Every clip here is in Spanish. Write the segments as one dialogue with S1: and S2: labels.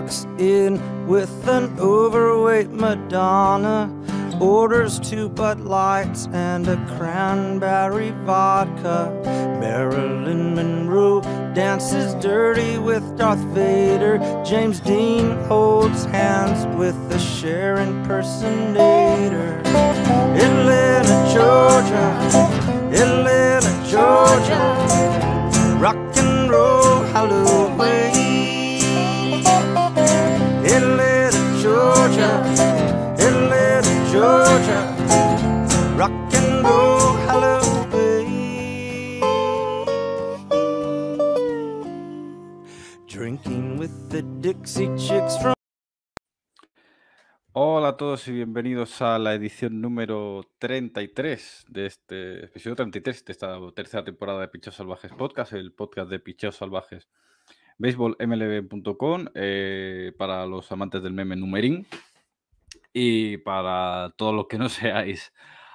S1: walks in with an overweight Madonna, orders two Bud Lights and a cranberry vodka.
S2: Marilyn Monroe dances dirty with Darth Vader. James Dean holds hands with the Sharon impersonator.
S1: Atlanta, Georgia. Atlanta, Georgia. Rock Hola a todos y bienvenidos a la edición número 33 de este episodio 33 de esta tercera temporada de Pichos Salvajes Podcast, el podcast de Pichos Salvajes baseballmlb.com eh, para los amantes del meme numerín y para todos los que no seáis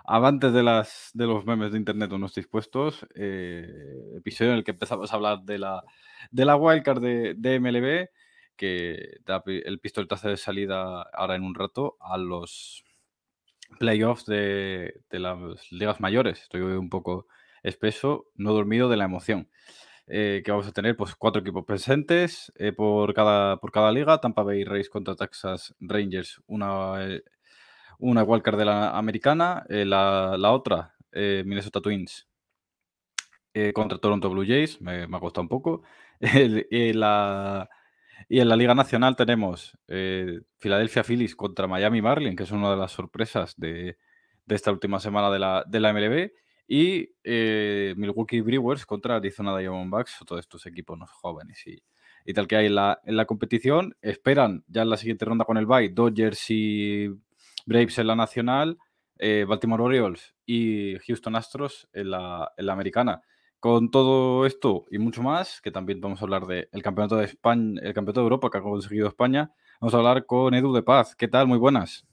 S1: amantes de, las, de los memes de internet o no estéis puestos, eh, episodio en el que empezamos a hablar de la, de la wildcard de, de MLB que da el pistoletazo de salida ahora en un rato a los playoffs de, las ligas mayores. Estoy un poco espeso, no dormido de la emoción. Eh, que vamos a tener pues cuatro equipos presentes eh, por, cada, por cada liga. Tampa Bay Rays contra Texas Rangers, una, Walker eh, una de la americana, la, otra, Minnesota Twins contra Toronto Blue Jays, me, me, ha costado un poco. la, y en la Liga Nacional tenemos Filadelfia eh, Phillies contra Miami Marlin, que es una de las sorpresas de, esta última semana de la, de MLB. Y eh, Milwaukee Brewers contra Arizona Diamondbacks, todos estos equipos no jóvenes y, tal que hay en la, competición. Esperan ya en la siguiente ronda con el bye Dodgers y Braves en la nacional, eh, Baltimore Orioles y Houston Astros en la, en la americana. Con todo esto y mucho más, que también vamos a hablar del campeonato de España, el campeonato de Europa que ha conseguido España, vamos a hablar con Edu de Paz. ¿Qué tal? Muy buenas.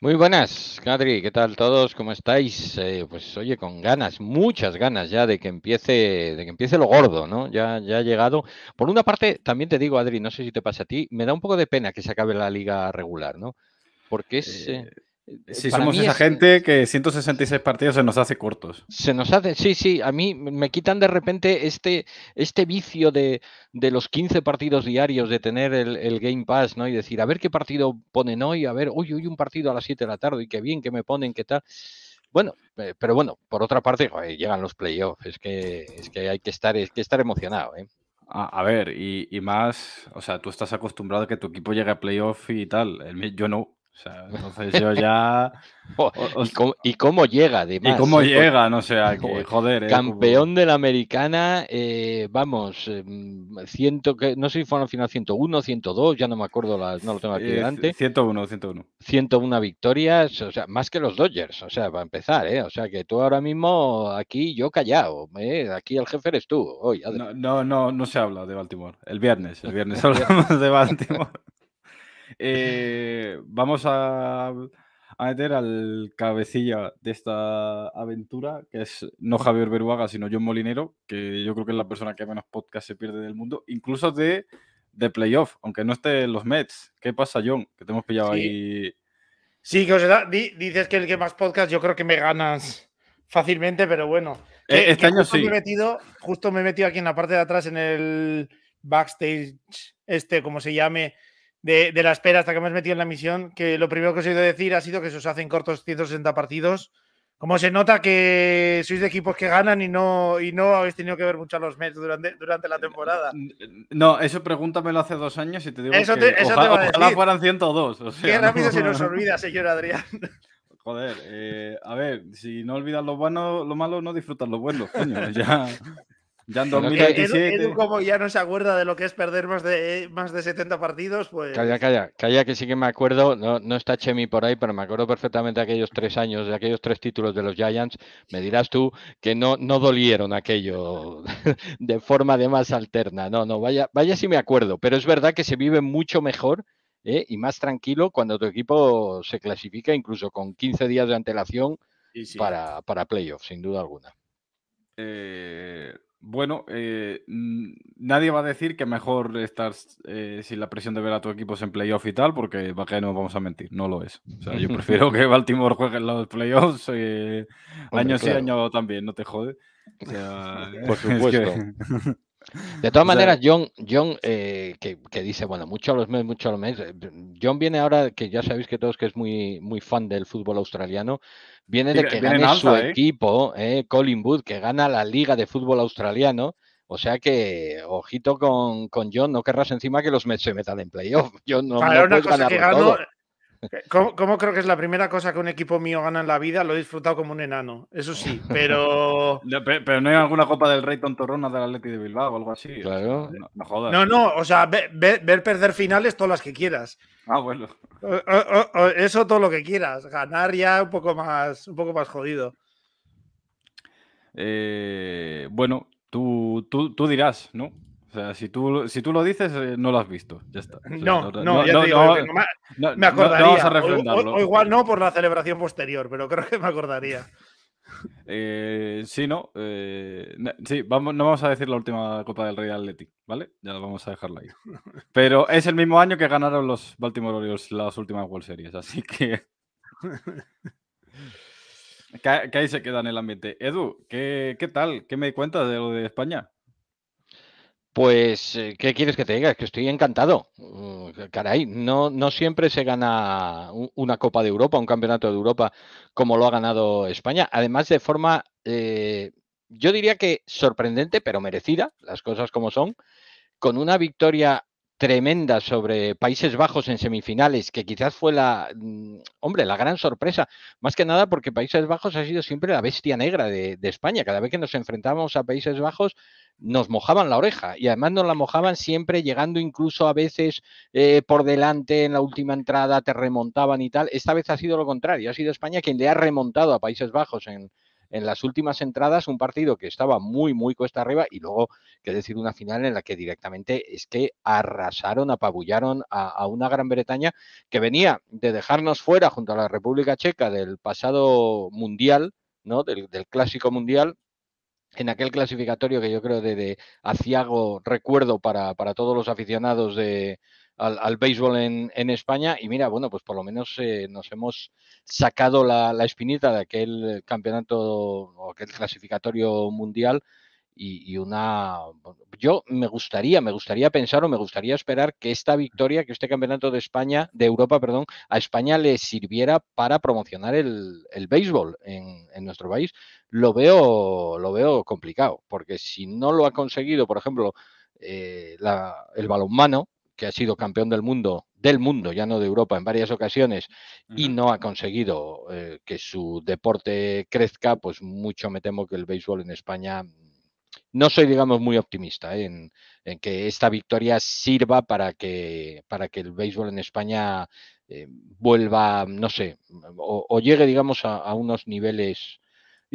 S1: Muy buenas,
S3: Adri. ¿qué tal todos? ¿Cómo estáis? Eh, pues oye, con ganas, muchas ganas ya de que empiece, de que empiece lo gordo, ¿no? Ya, ya ha llegado. Por una parte, también te digo, Adri, no sé si te pasa a ti, me da un poco de pena que se acabe la liga regular, ¿no? Porque es. Eh, eh, eh, si somos esa gente que 166 partidos se nos hace cortos. Se nos hace, sí, sí. A mí me quitan de repente este, este vicio de, los 15 partidos diarios, de tener el, Game Pass, ¿no? Y decir, a ver qué partido ponen hoy, a ver, hoy, hoy un partido a las 7 de la tarde, y qué bien que me ponen, qué tal. Bueno, eh, pero bueno, por otra parte, llegan los playoffs, es que, es que hay que estar, que estar emocionado, ¿eh? A, ver, y, más, o sea, tú estás
S1: acostumbrado a que tu equipo llegue a playoff y tal. yo no. entonces yo ya.
S3: ¿Y, cómo, llega, además? ¿Y cómo llega?
S1: No sé, eh, joder. Eh, campeón
S3: de la americana, eh, vamos, em, ciento, no sé si fueron al final 101, 102, ya no me acuerdo, las, no lo tengo aquí delante. 101, 101. 101 victorias, o sea, más que los Dodgers, o sea, para empezar, ¿eh? O sea, que tú ahora mismo aquí yo callado, Aquí el jefe eres tú. Hoy, no, no, no, no se habla de Baltimore. El viernes, el viernes hablamos
S1: de Baltimore. Eh, vamos a, a, meter al cabecilla de esta aventura, que es no Javier Beruaga, sino John Molinero, que yo creo que es la persona que menos podcast se pierde del mundo, incluso de, de playoff, aunque no esté en los Mets. ¿Qué pasa, John? Que te hemos pillado ahí.
S2: Sí, que os da, dices que el que más podcast, yo creo que me ganas fácilmente, pero bueno. Eh, este año sí. Me he metido, justo me he metido aquí en la parte de atrás en el backstage, este, como se llame, de, la espera hasta que me has metido en la misión, que lo primero que os he oído decir ha sido que se os hacen cortos 160 partidos. Como se nota que sois de equipos que ganan y no, y no habéis tenido que ver mucho a los Mets durante, durante la temporada. No, eso
S1: pregúntamelo hace dos años y te digo que eso ojalá, fueran 102. Qué rápido se nos olvida, señor
S2: Adrián.
S1: Joder, eh, a ver, si no olvidas lo bueno, lo malo, no disfrutas lo bueno, Ya,
S3: ya
S2: como ya no se acuerda de lo que es perder más de, más de 70 partidos, pues. Calla,
S3: calla, calla, que sí que me acuerdo. No, no está Chemi por ahí, pero me acuerdo perfectamente de aquellos tres años, de aquellos tres títulos de los Giants. Me dirás tú que no, no dolieron aquello de forma de más alterna. No, no, vaya, vaya si me acuerdo. Pero es verdad que se vive mucho mejor. ¿eh? Y más tranquilo cuando tu equipo se clasifica incluso con 15 días de antelación Para, para playoff, sin duda alguna. Eh,
S1: bueno, eh, nadie va a decir que mejor estar eh, sin la presión de ver a tu equipo en playoff y tal, porque para que no vamos a mentir, no lo es. O sea, yo prefiero que Baltimore juegue en los playoffs eh, año sí, año también, no te jode. O sea, Por supuesto. De todas maneras,
S3: John, John eh, que, dice, bueno, mucho a los meses, mucho a los meses. Eh, John viene ahora, que ya sabéis que todos que es muy, muy fan del fútbol australiano, viene de que gane su ¿eh? equipo, eh, Wood, que gana la Liga de Fútbol Australiano. O sea que, ojito con, con John, no querrás encima que los Mets se metan en playoff.
S2: Yo no, ¿Cómo, creo que es la primera cosa que un equipo mío gana en la vida? Lo he disfrutado como un enano, eso sí,
S1: pero. pero, no hay alguna Copa del Rey tontorrona la Leti de Bilbao o algo así. Claro. No, no No,
S2: no, o sea, ver, perder finales todas las que quieras. Ah, bueno. eso todo lo que quieras. Ganar ya un poco más, un poco más jodido.
S1: Eh, bueno, tú, tú dirás, ¿no? O sea, si tú, lo dices, eh, no lo has visto. Ya está.
S2: no, no, digo, me, acordaría. O, igual no por la celebración posterior, pero creo que me acordaría.
S1: Eh, sí, no. Eh, sí, vamos, no vamos a decir la última Copa del Real Atlético ¿vale? Ya vamos a dejarla ahí. Pero es el mismo año que ganaron los Baltimore Orioles las últimas World Series, así que. que, ahí se queda en el ambiente. Edu, ¿qué, ¿qué tal? ¿Qué me cuenta
S3: de lo de España? Pues, eh, ¿qué quieres que te diga? Es que estoy encantado. Mm, caray, no, no siempre se gana una Copa de Europa, un Campeonato de Europa, como lo ha ganado España. Además, de forma, eh, yo diría que sorprendente, pero merecida, las cosas como son, con una victoria tremenda sobre Países Bajos en semifinales, que quizás fue la, mm, hombre, la gran sorpresa, más que nada porque Países Bajos ha sido siempre la bestia negra de, España. Cada vez que nos enfrentábamos a Países Bajos nos mojaban la oreja y además nos la mojaban siempre llegando incluso a veces eh, por delante en la última entrada, te remontaban y tal. Esta vez ha sido lo contrario, ha sido España quien le ha remontado a Países Bajos en, en las últimas entradas un partido que estaba muy, muy cuesta arriba y luego, que decir, una final en la que directamente es que arrasaron, apabullaron a, una Gran Bretaña que venía de dejarnos fuera junto a la República Checa del pasado mundial, ¿no? del, clásico mundial, en aquel clasificatorio que yo creo de, de aciago recuerdo para, todos los aficionados de, al, béisbol en, España. Y mira, bueno, pues por lo menos eh, nos hemos sacado la, espinita de aquel campeonato o aquel clasificatorio mundial. Y, una. Yo me gustaría, me gustaría pensar o me gustaría esperar que esta victoria, que este campeonato de España, de Europa, perdón, a España le sirviera para promocionar el, béisbol en, nuestro país. Lo veo, lo veo complicado, porque si no lo ha conseguido, por ejemplo, eh, la, el balonmano, que ha sido campeón del mundo, del mundo, ya no de Europa, en varias ocasiones, y no ha conseguido eh, que su deporte crezca, pues mucho me temo que el béisbol en España no soy, digamos, muy optimista ¿eh? en, que esta victoria sirva para que, para que el béisbol en España eh, vuelva, no sé, o, llegue, digamos, a unos niveles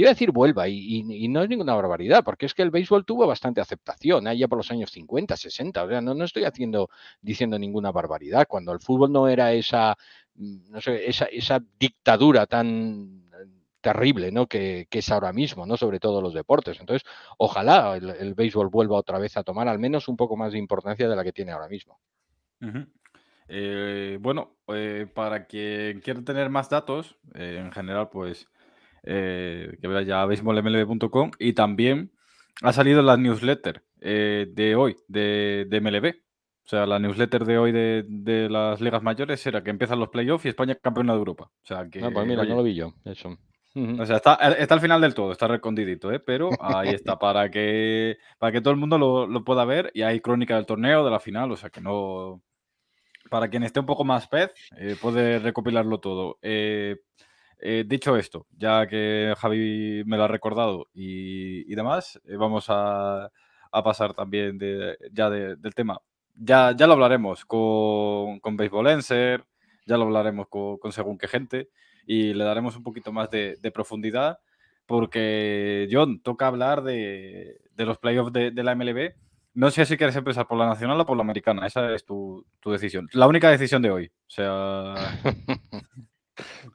S3: iba decir vuelva, y, no es ninguna barbaridad, porque es que el béisbol tuvo bastante aceptación, ¿eh? allá por los años 50, 60, o no, estoy haciendo, diciendo ninguna barbaridad, cuando el fútbol no era esa, mm, esa, dictadura tan terrible ¿no? Que, es ahora mismo, ¿no? sobre todo los deportes. Entonces, ojalá el, béisbol vuelva otra vez a tomar al menos un poco más de importancia de la que tiene ahora mismo.
S1: Eh, bueno, eh, para quien quiera tener más datos, en general, pues eh, que ya veis MLB.com y también ha salido la newsletter eh, de hoy de, MLB. O sea, la newsletter de hoy de, las ligas mayores era que empiezan los playoffs y España campeona de Europa. O sea, que, está, está, al final del todo, está recondidito, ¿eh? pero ahí está, para que, para que todo el mundo lo, pueda ver y hay crónica del torneo, de la final, o sea que no... Para quien esté un poco más pez, puede recopilarlo todo. Eh, dicho esto, ya que Javi me lo ha recordado y, demás, eh, vamos a, pasar también ya del tema. Ya, ya lo hablaremos con, con Enser, ya lo hablaremos con, según qué gente y le daremos un poquito más de, profundidad porque, John, toca hablar de, de los playoffs de, de, la MLB. No sé si quieres empezar por la nacional o por la americana. Esa es tu, tu decisión. La única decisión de hoy. O sea.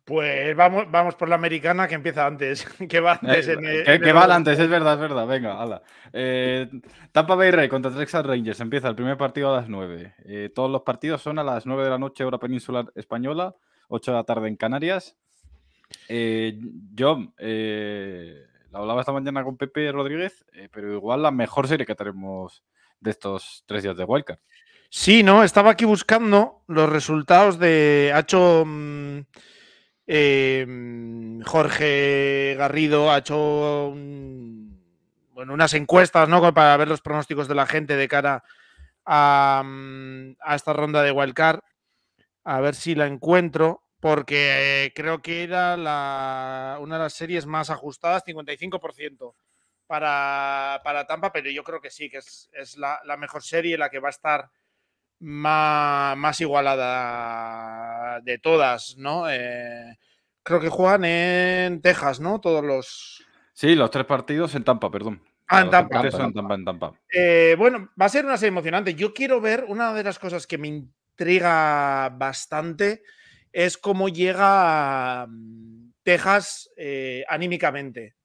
S2: Pues vamos, vamos por la americana que empieza antes, que va antes. que, va antes,
S1: es verdad, es verdad. Venga, hala. tapa eh, Tampa Bay contra Texas Rangers. Empieza el primer partido a las 9. Eh, todos los partidos son a las 9 de la noche, hora peninsular española, 8 de la tarde en Canarias. Eh, John, la hablaba esta mañana con Pepe Rodríguez, pero igual la mejor serie que tenemos de estos tres días de Wildcard.
S2: Sí, no, estaba aquí buscando los resultados de. Ha hecho. Mm, Em, Jorge Garrido ha hecho bueno, unas encuestas ¿no? para ver los pronósticos de la gente de cara a, esta ronda de Wildcard. A ver si la encuentro, porque eh, creo que era una de las series más ajustadas, 55%. Para, Tampa, pero yo creo que sí, que es, la, la mejor serie, la que va a estar más, igualada de todas, ¿no? Eh, creo que juegan en Texas, ¿no? Todos los.
S1: Sí, los tres partidos en Tampa, perdón. Ah, en Tampa.
S2: Eh, bueno, va a ser una serie emocionante. Yo quiero ver una de las cosas que me intriga bastante es cómo llega mm, Texas eh, anímicamente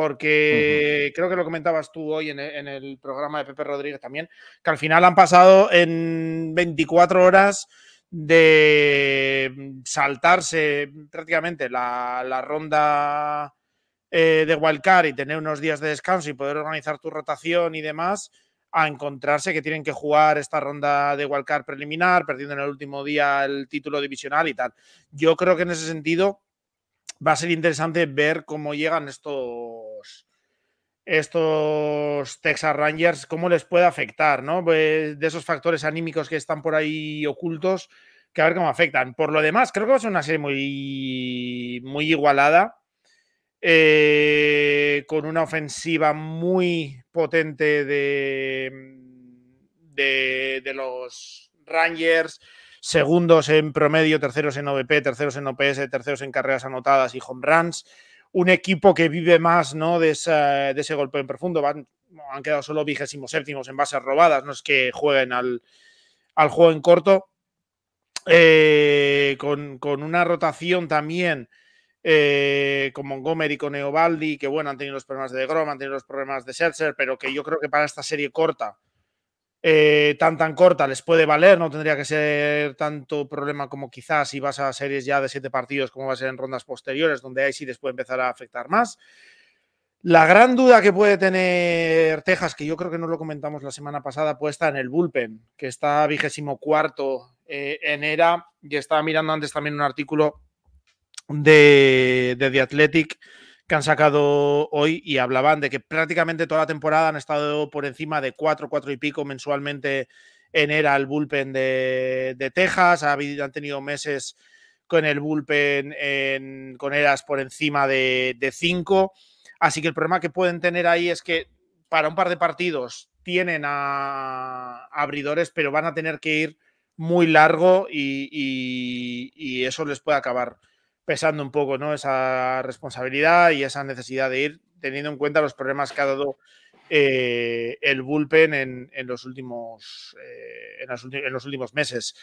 S2: porque creo que lo comentabas tú hoy e, en el, programa de Pepe Rodríguez también, que al final han pasado en 24 horas de mm, saltarse prácticamente la, ronda eh, de Wildcard y tener unos días de descanso y poder organizar tu rotación y demás, a encontrarse que tienen que jugar esta ronda de Wildcard preliminar, perdiendo en el último día el título divisional y tal. Yo creo que en ese sentido va a ser interesante ver cómo llegan estos estos Texas Rangers, cómo les puede afectar, ¿no? Pues, de esos factores anímicos que están por ahí ocultos, que a ver cómo afectan. Por lo demás, creo que va a ser una serie muy, muy igualada, eh, con una ofensiva muy potente de, los Rangers, segundos en promedio, terceros en OVP, terceros en OPS, terceros en carreras anotadas y home runs un equipo que vive más ¿no? de, ese golpe en profundo. Van, han quedado solo vigésimos séptimos en bases robadas, no es que jueguen al, juego en corto. Eh, con, una rotación también eh, con Montgomery, con Eobaldi, que bueno, han tenido los problemas de Grom, han tenido los problemas de Scherzer, pero que yo creo que para esta serie corta eh, tan tan corta les puede valer, no tendría que ser tanto problema como quizás si vas a series ya de siete partidos como va a ser en rondas posteriores, donde ahí sí les puede empezar a afectar más. La gran duda que puede tener Texas, que yo creo que no lo comentamos la semana pasada, puesta en el bullpen, que está vigésimo cuarto eh, en ERA, y estaba mirando antes también un artículo de, de The Athletic, que han sacado hoy y hablaban de que prácticamente toda la temporada han estado por encima de 4, cuatro y pico mensualmente en era el bullpen de, Texas, han tenido meses con el bullpen en, con eras por encima de 5, así que el problema que pueden tener ahí es que para un par de partidos tienen a, abridores, pero van a tener que ir muy largo y eso les puede acabar pesando un poco ¿no? esa responsabilidad y esa necesidad de ir teniendo en cuenta los problemas que ha dado eh, el bullpen en, los últimos, eh, en, los últimos meses.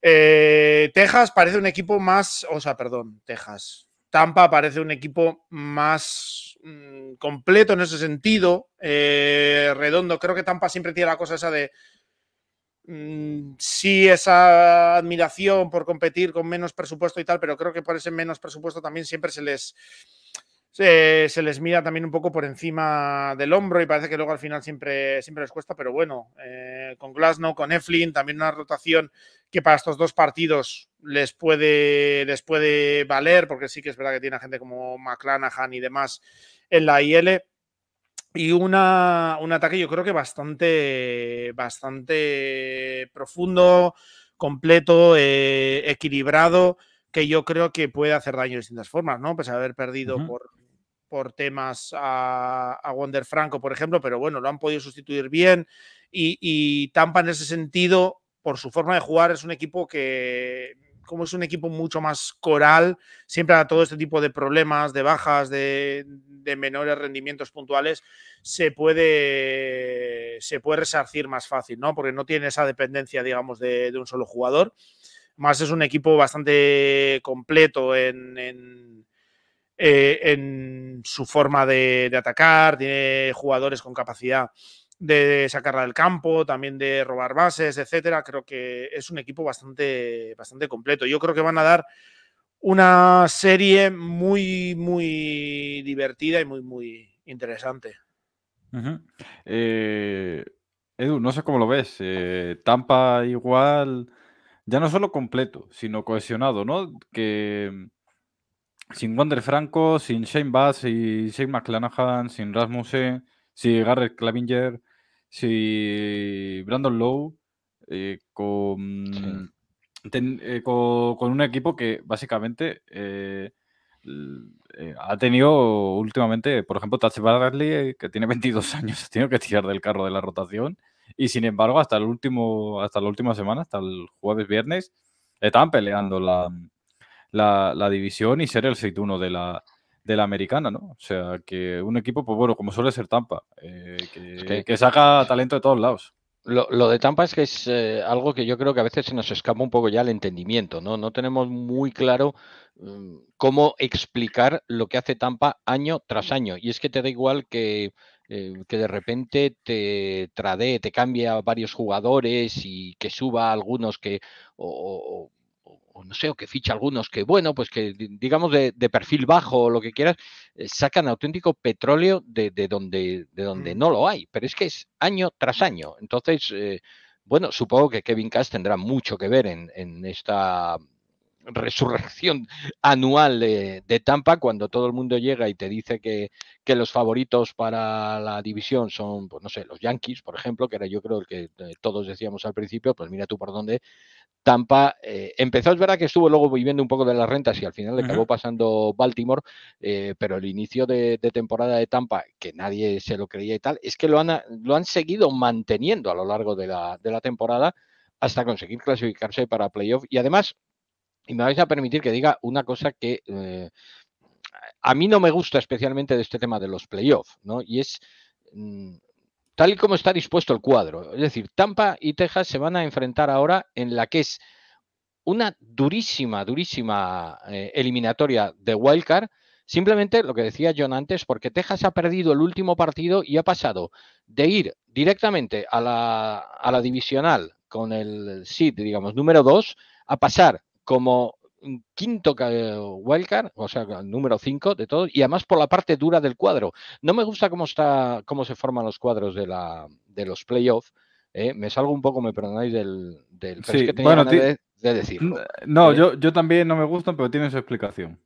S2: Eh, Texas parece un equipo más, o sea, perdón, Texas. Tampa parece un equipo más mm, completo en ese sentido, redondo. Creo que Tampa siempre tiene la cosa esa de, Mm, sí esa admiración por competir con menos presupuesto y tal, pero creo que por ese menos presupuesto también siempre se les se, les mira también un poco por encima del hombro y parece que luego al final siempre, siempre les cuesta, pero bueno, eh, con Glasno con Eflin, también una rotación que para estos dos partidos les puede, les puede valer, porque sí que es verdad que tiene gente como McClanahan y demás en la IL, y una, un ataque yo creo que bastante, bastante profundo, completo, eh, equilibrado, que yo creo que puede hacer daño de distintas formas, ¿no? Pues haber perdido por, por temas a, a Wander Franco, por ejemplo, pero bueno, lo han podido sustituir bien y, y Tampa en ese sentido, por su forma de jugar, es un equipo que como es un equipo mucho más coral, siempre a todo este tipo de problemas, de bajas, de, menores rendimientos puntuales, se puede, se puede resarcir más fácil, ¿no? Porque no tiene esa dependencia, digamos, de, un solo jugador. Más es un equipo bastante completo en, eh, su forma de, atacar, tiene jugadores con capacidad de sacarla del campo, también de robar bases, etcétera. Creo que es un equipo bastante, bastante completo. Yo creo que van a dar una serie muy, muy divertida y muy, muy interesante.
S1: Eh, Edu, no sé cómo lo ves. Eh, Tampa igual, ya no solo completo, sino cohesionado, ¿no? Que sin Wander Franco, sin Shane Bass, sin Shane McClanahan, sin Rasmussen, sin Garrett Clavinger, si Brandon Lowe eh, con, eh, con, un equipo que básicamente eh, ha tenido últimamente, por ejemplo, Tatch Bradley, que tiene 22 años, ha tenido que tirar del carro de la rotación. Y sin embargo, hasta, el último, hasta la última semana, hasta el jueves, viernes, estaban peleando la, la división y ser el 6-1 de la, de la americana, ¿no? O sea, que un equipo, pues bueno, como suele ser Tampa, eh, que, saca
S3: talento de todos lados. Lo, de Tampa es que es eh, algo que yo creo que a veces se nos escapa un poco ya el entendimiento, ¿no? No tenemos muy claro mm, cómo explicar lo que hace Tampa año tras año. Y es que te da igual que, eh, que de repente te tradee, te cambie a varios jugadores y que suba a algunos que... o, o no sé, o que ficha algunos que, bueno, pues que digamos de, perfil bajo o lo que quieras, eh, sacan auténtico petróleo de, donde, de donde mm. no lo hay. Pero es que es año tras año. Entonces, eh, bueno, supongo que Kevin Cash tendrá mucho que ver en, en esta resurrección anual de, Tampa, cuando todo el mundo llega y te dice que, los favoritos para la división son, pues no sé, los Yankees, por ejemplo, que era yo creo el que eh, todos decíamos al principio, pues mira tú por dónde Tampa eh, empezó, es verdad que estuvo luego viviendo un poco de las rentas y al final le acabó pasando Baltimore, eh, pero el inicio de, temporada de Tampa, que nadie se lo creía y tal, es que lo han, lo han seguido manteniendo a lo largo de la, de la temporada hasta conseguir clasificarse para playoff y además y me vais a permitir que diga una cosa que eh, a mí no me gusta especialmente de este tema de los playoffs, ¿no? Y es mm, tal y como está dispuesto el cuadro. Es decir, Tampa y Texas se van a enfrentar ahora en la que es una durísima, durísima eh, eliminatoria de Wildcard. Simplemente lo que decía John antes, porque Texas ha perdido el último partido y ha pasado de ir directamente a la, a la divisional con el SID, digamos, número 2, a pasar como quinto wildcard, o sea, número 5 de todos, y además por la parte dura del cuadro. No me gusta cómo está, cómo se forman los cuadros de la, de los playoffs. ¿eh? me salgo un poco, me perdonáis, del, del que de, No, ¿eh? yo, yo también no me gustan, pero tienes explicación.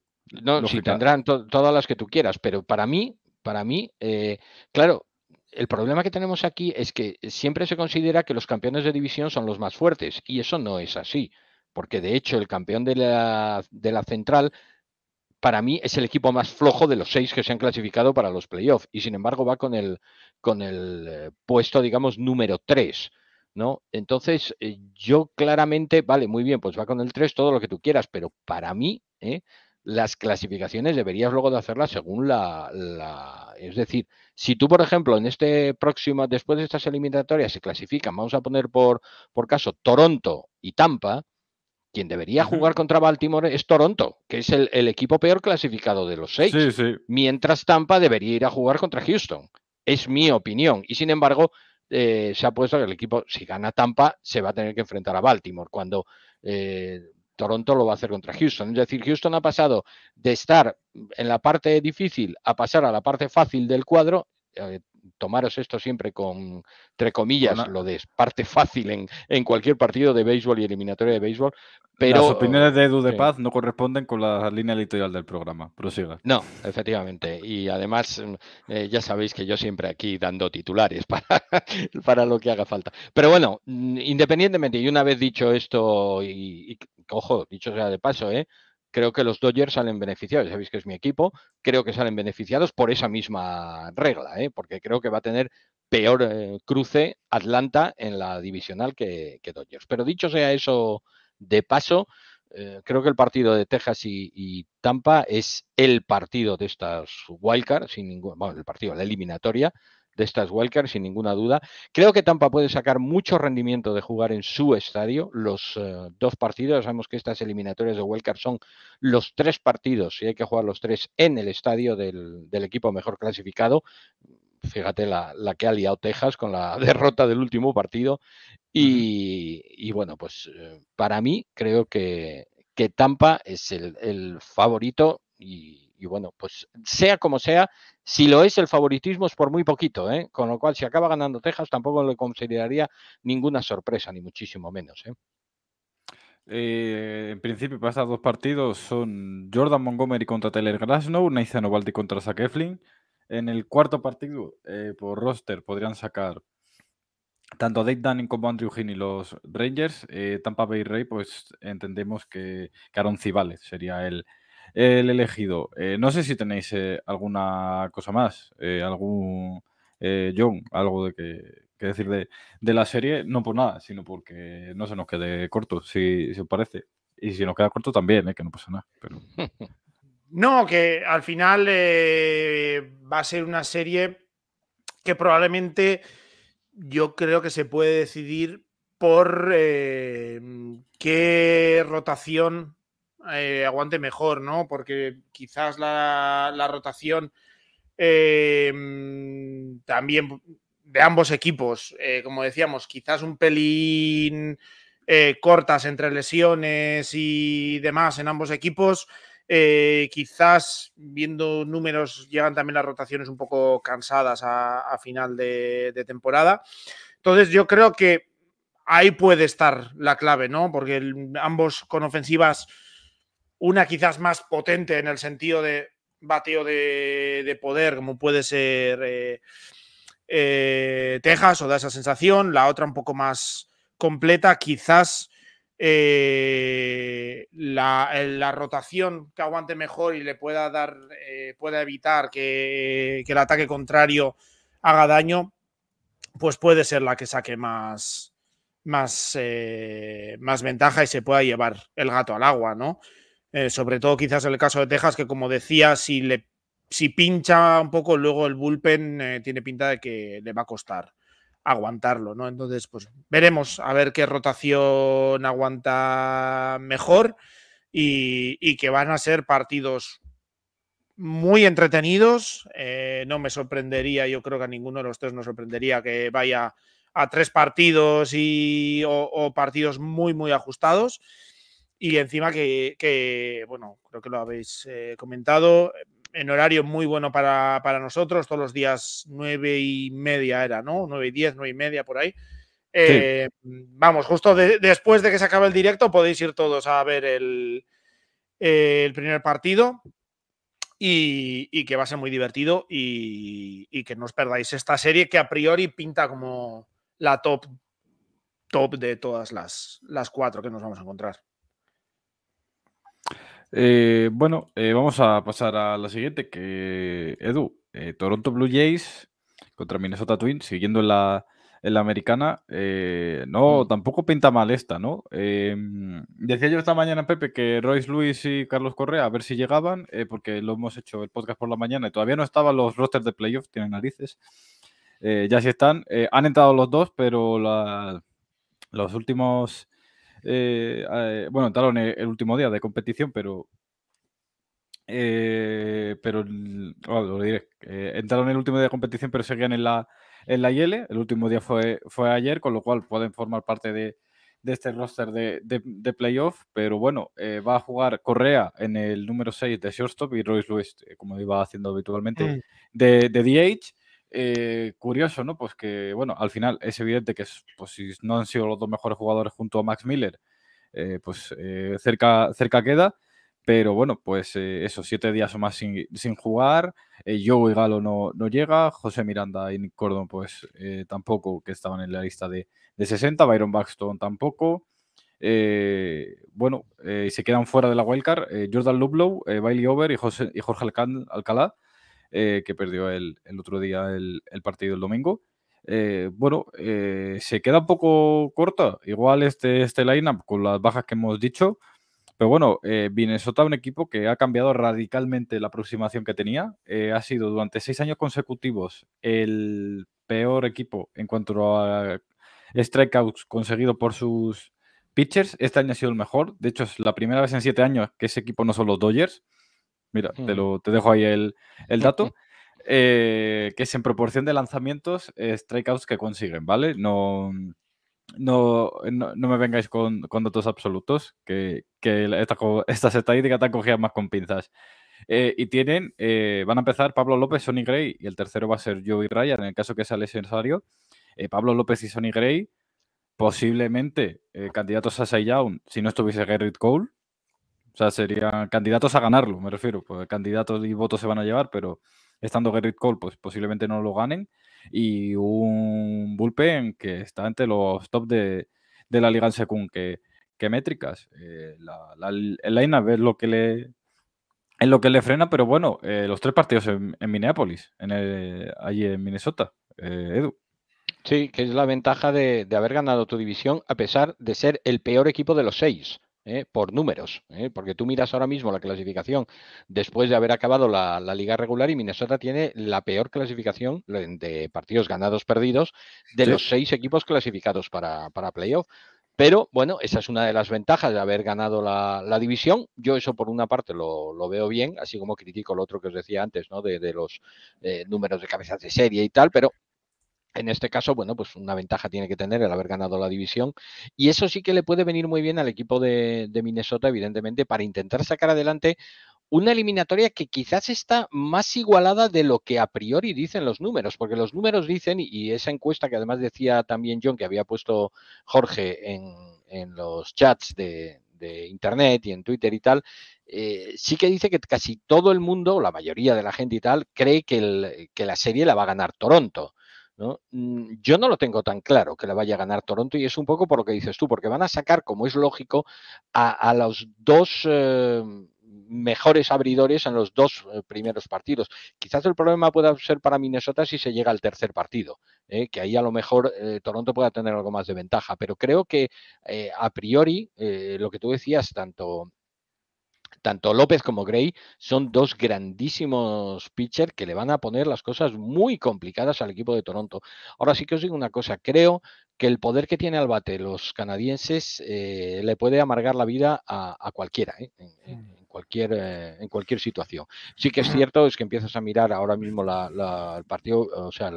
S3: No, si tendrán todas las que tú quieras, pero para mí, para mí, eh, claro, el problema que tenemos aquí es que siempre se considera que los campeones de división son los más fuertes, y eso no es así porque de hecho el campeón de la, central para mí es el equipo más flojo de los seis que se han clasificado para los playoffs y sin embargo va con el, con el eh, puesto, digamos, número tres. ¿No? Entonces, eh, yo claramente, vale, muy bien, pues va con el 3 todo lo que tú quieras, pero para mí, ¿eh? las clasificaciones deberías luego de hacerlas según la, Es decir, si tú, por ejemplo, en este próximo, después de estas eliminatorias se clasifican, vamos a poner por, por caso Toronto y Tampa, quien debería jugar contra Baltimore es Toronto, que es el, equipo peor clasificado de los seis. Mientras Tampa debería ir a jugar contra Houston. Es mi opinión. Y sin embargo, eh, se ha puesto que el equipo, si gana Tampa, se va a tener que enfrentar a Baltimore, cuando eh, Toronto lo va a hacer contra Houston. Es decir, Houston ha pasado de estar en la parte difícil a pasar a la parte fácil del cuadro. Eh, tomaros esto siempre con, entre comillas, lo de parte fácil en, en, cualquier partido de béisbol y eliminatoria de béisbol.
S1: Pero, las opiniones de Edu de Paz
S3: no corresponden con la línea editorial del programa. Prosiga. No, efectivamente. Y además, mm, eh, ya sabéis que yo siempre aquí dando titulares para, para lo que haga falta. Pero bueno, mm, independientemente, y una vez dicho esto, y, y ojo, dicho sea de paso, ¿eh? creo que los Dodgers salen beneficiados, sabéis que es mi equipo, creo que salen beneficiados por esa misma regla, ¿eh? porque creo que va a tener peor eh, cruce Atlanta en la divisional que, Dodgers. Pero dicho sea eso de paso, eh, creo que el partido de Texas y, Tampa es el partido de estas wildcards, sin ningún, bueno, el partido, la eliminatoria, de estas Welkers, sin ninguna duda. Creo que Tampa puede sacar mucho rendimiento de jugar en su estadio. Los eh, dos partidos, sabemos que estas eliminatorias de Welkers son los tres partidos y hay que jugar los tres en el estadio del, equipo mejor clasificado. Fíjate la, que ha liado Texas con la derrota del último partido. Y, bueno, pues eh, para mí creo que, Tampa es el, el favorito y y bueno, pues sea como sea, si lo es, el favoritismo es por muy poquito, ¿eh? con lo cual si acaba ganando Texas tampoco le consideraría ninguna sorpresa, ni muchísimo menos. ¿eh?
S1: eh en principio, para dos partidos son Jordan Montgomery contra Taylor Glasnow, Nathan Ovaldi contra Zach En el cuarto partido, eh, por roster, podrían sacar tanto Dave Dunning como Andrew Heaney los Rangers. Tampa Bay Ray, pues entendemos que, que Aaron Cibales sería el, el elegido. Eh, no sé si tenéis eh, alguna cosa más, eh, algún John, algo de que, decir de, la serie, no por nada, sino porque no se nos quede corto, si, os parece. Y si nos queda corto también, que no pasa nada.
S2: No, que al final va a ser una serie que probablemente yo creo que se puede decidir por qué rotación eh, aguante mejor, ¿no? Porque quizás la, rotación eh, mm, también de ambos equipos, eh, como decíamos, quizás un pelín cortas entre lesiones y demás en ambos equipos. quizás viendo números llegan también las rotaciones un poco cansadas a, final de, temporada. Entonces yo creo que ahí puede estar la clave, ¿no? Porque ambos con ofensivas una quizás más potente en el sentido de bateo de, poder, como puede ser eh, eh, Texas, o da esa sensación. La otra un poco más completa, quizás eh, la, rotación que aguante mejor y le pueda dar, pueda evitar que, el ataque contrario haga daño, pues puede ser la que saque más, más ventaja y se pueda llevar el gato al agua, ¿no? Eh, sobre todo quizás en el caso de Texas, que como decía, si, le, si pincha un poco, luego el bullpen eh, tiene pinta de que le va a costar aguantarlo, ¿no? Entonces, pues veremos a ver qué rotación aguanta mejor y, que van a ser partidos muy entretenidos. Eh, no me sorprendería, yo creo que a ninguno de los tres nos sorprendería que vaya a tres partidos y, o, o partidos muy, muy ajustados. Y encima que, bueno, creo que lo habéis eh, comentado, en horario muy bueno para, nosotros, todos los días nueve y media era, ¿no? Nueve y diez, nueve y media por ahí. Eh, vamos, justo después de que se acabe el directo podéis ir todos a ver el, primer partido. Y, que va a ser muy divertido y, que no os perdáis esta serie que a priori pinta como la top top de todas las, las cuatro que nos vamos a encontrar.
S1: Eh, bueno, eh, vamos a pasar a la siguiente, que Edu, eh, Toronto Blue Jays contra Minnesota Twins, siguiendo en la, americana, no, tampoco pinta mal esta, ¿no? Em, decía yo esta mañana, Pepe, que Royce Luis y Carlos Correa, a ver si llegaban, porque lo hemos hecho el podcast por la mañana y todavía no estaban los rosters de playoff, tienen narices. ya sí están, han entrado los dos, pero los últimos eh, eh, bueno, entraron el último día de competición, pero eh, pero lo diré. entraron el último día de competición, pero seguían en la, en la IL. El último día fue, fue ayer, con lo cual pueden formar parte de, este roster de, de, playoff. Pero bueno, va a jugar Correa en el número 6 de shortstop y Royce Lewis, como iba haciendo habitualmente, mm. de, de DH. Eh, curioso, ¿no? Pues que, bueno, al final es evidente que pues, si no han sido los dos mejores jugadores junto a Max Miller, eh, pues eh, cerca, cerca queda. Pero bueno, pues eso, siete días o más sin, jugar. Joe y Galo no, no, llega. José Miranda y Nick Cordon, pues tampoco, que estaban en la lista de, de 60. Byron Buxton tampoco. bueno, se quedan fuera de la wildcard. Jordan Lublow, Bailey Over y, José, y Jorge Alcalá eh, que perdió el, otro día el, partido el domingo. Eh, bueno, eh, se queda un poco corta, igual este, este up con las bajas que hemos dicho, pero bueno, eh, Minnesota un equipo que ha cambiado radicalmente la aproximación que tenía. ha sido durante seis años consecutivos el peor equipo en cuanto a strikeouts conseguido por sus pitchers. Este año ha sido el mejor. De hecho, es la primera vez en siete años que ese equipo no son los Dodgers. Mira, te, mm. lo, te dejo ahí el, dato. Eh, que es en proporción de lanzamientos, eh, strikeouts que consiguen, ¿vale? No, no, me vengáis con, datos absolutos, que, esta, estas estadísticas están cogidas más con pinzas. Eh, y tienen, van a empezar Pablo López, Sonny Gray, y el tercero va a ser Joey Ryan, en el caso que sea necesario. Pablo López y Sonny Gray, posiblemente candidatos a Cy si no estuviese Garrett Cole. O sea, serían candidatos a ganarlo, me refiero. Pues candidatos y votos se van a llevar, pero estando Gerrit Cole, pues posiblemente no lo ganen. Y un bullpen que está entre los top de, la Liga en Secund. Que, métricas. Eh, la, la, el es lo que le. lo que le frena, pero bueno, eh,
S3: los tres partidos en, Minneapolis, en allí en Minnesota, eh, Edu. Sí, que es la ventaja de, de, haber ganado tu división a pesar de ser el peor equipo de los seis. ¿eh? por números, ¿eh? porque tú miras ahora mismo la clasificación después de haber acabado la, liga regular y Minnesota tiene la peor clasificación de partidos ganados perdidos de los seis equipos clasificados para, playoff. Pero bueno, esa es una de las ventajas de haber ganado la, división. Yo eso por una parte lo, veo bien, así como critico lo otro que os decía antes, ¿no? De, los eh, números de cabezas de serie y tal, pero en este caso, bueno, pues una ventaja tiene que tener el haber ganado la división. Y eso sí que le puede venir muy bien al equipo de, Minnesota, evidentemente, para intentar sacar adelante una eliminatoria que quizás está más igualada de lo que a priori dicen los números, porque los números dicen, y esa encuesta que además decía también John, que había puesto Jorge en, los chats de, Internet y en Twitter y tal, eh, sí que dice que casi todo el mundo, la mayoría de la gente y tal, cree que la serie la va a ganar Toronto. ¿no? Mm, yo no lo tengo tan claro que la vaya a ganar Toronto y es un poco por lo que dices tú, porque van a sacar, como es lógico, a, los dos eh, mejores abridores en los dos eh, primeros partidos. Quizás el problema pueda ser para Minnesota si se llega al tercer partido, ¿eh? que ahí a lo mejor Toronto pueda tener algo más de ventaja, pero creo que a priori lo que tú decías, tanto tanto López como Gray son dos grandísimos pitchers que le van a poner las cosas muy complicadas al equipo de Toronto. Ahora sí que os digo una cosa, creo que el poder que tiene al bate los canadienses eh, le puede amargar la vida a, cualquiera, ¿eh? en, cualquier, eh, en cualquier situación. Sí que es cierto, es que empiezas a mirar ahora mismo el partido, o sea,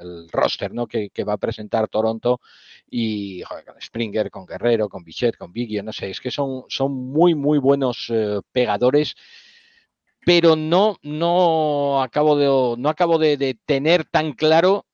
S3: el roster ¿no? Que, va a presentar Toronto y con Springer, con Guerrero, con Bichet, con Biggio, no sé, es que son, son muy, muy buenos eh, pegadores pero no, no acabo de, no acabo de tener tan claro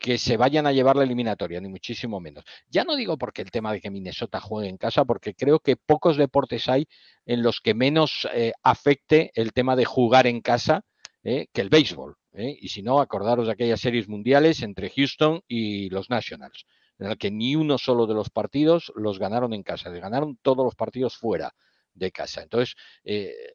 S3: que se vayan a llevar la eliminatoria, ni muchísimo menos. Ya no digo porque el tema de que Minnesota juegue en casa, porque creo que pocos deportes hay en los que menos eh, afecte el tema de jugar en casa eh, que el béisbol. Eh, y si no, acordaros de aquellas series mundiales entre Houston y los Nationals, en la que ni uno solo de los partidos los ganaron en casa, les ganaron todos los partidos fuera de casa. Entonces,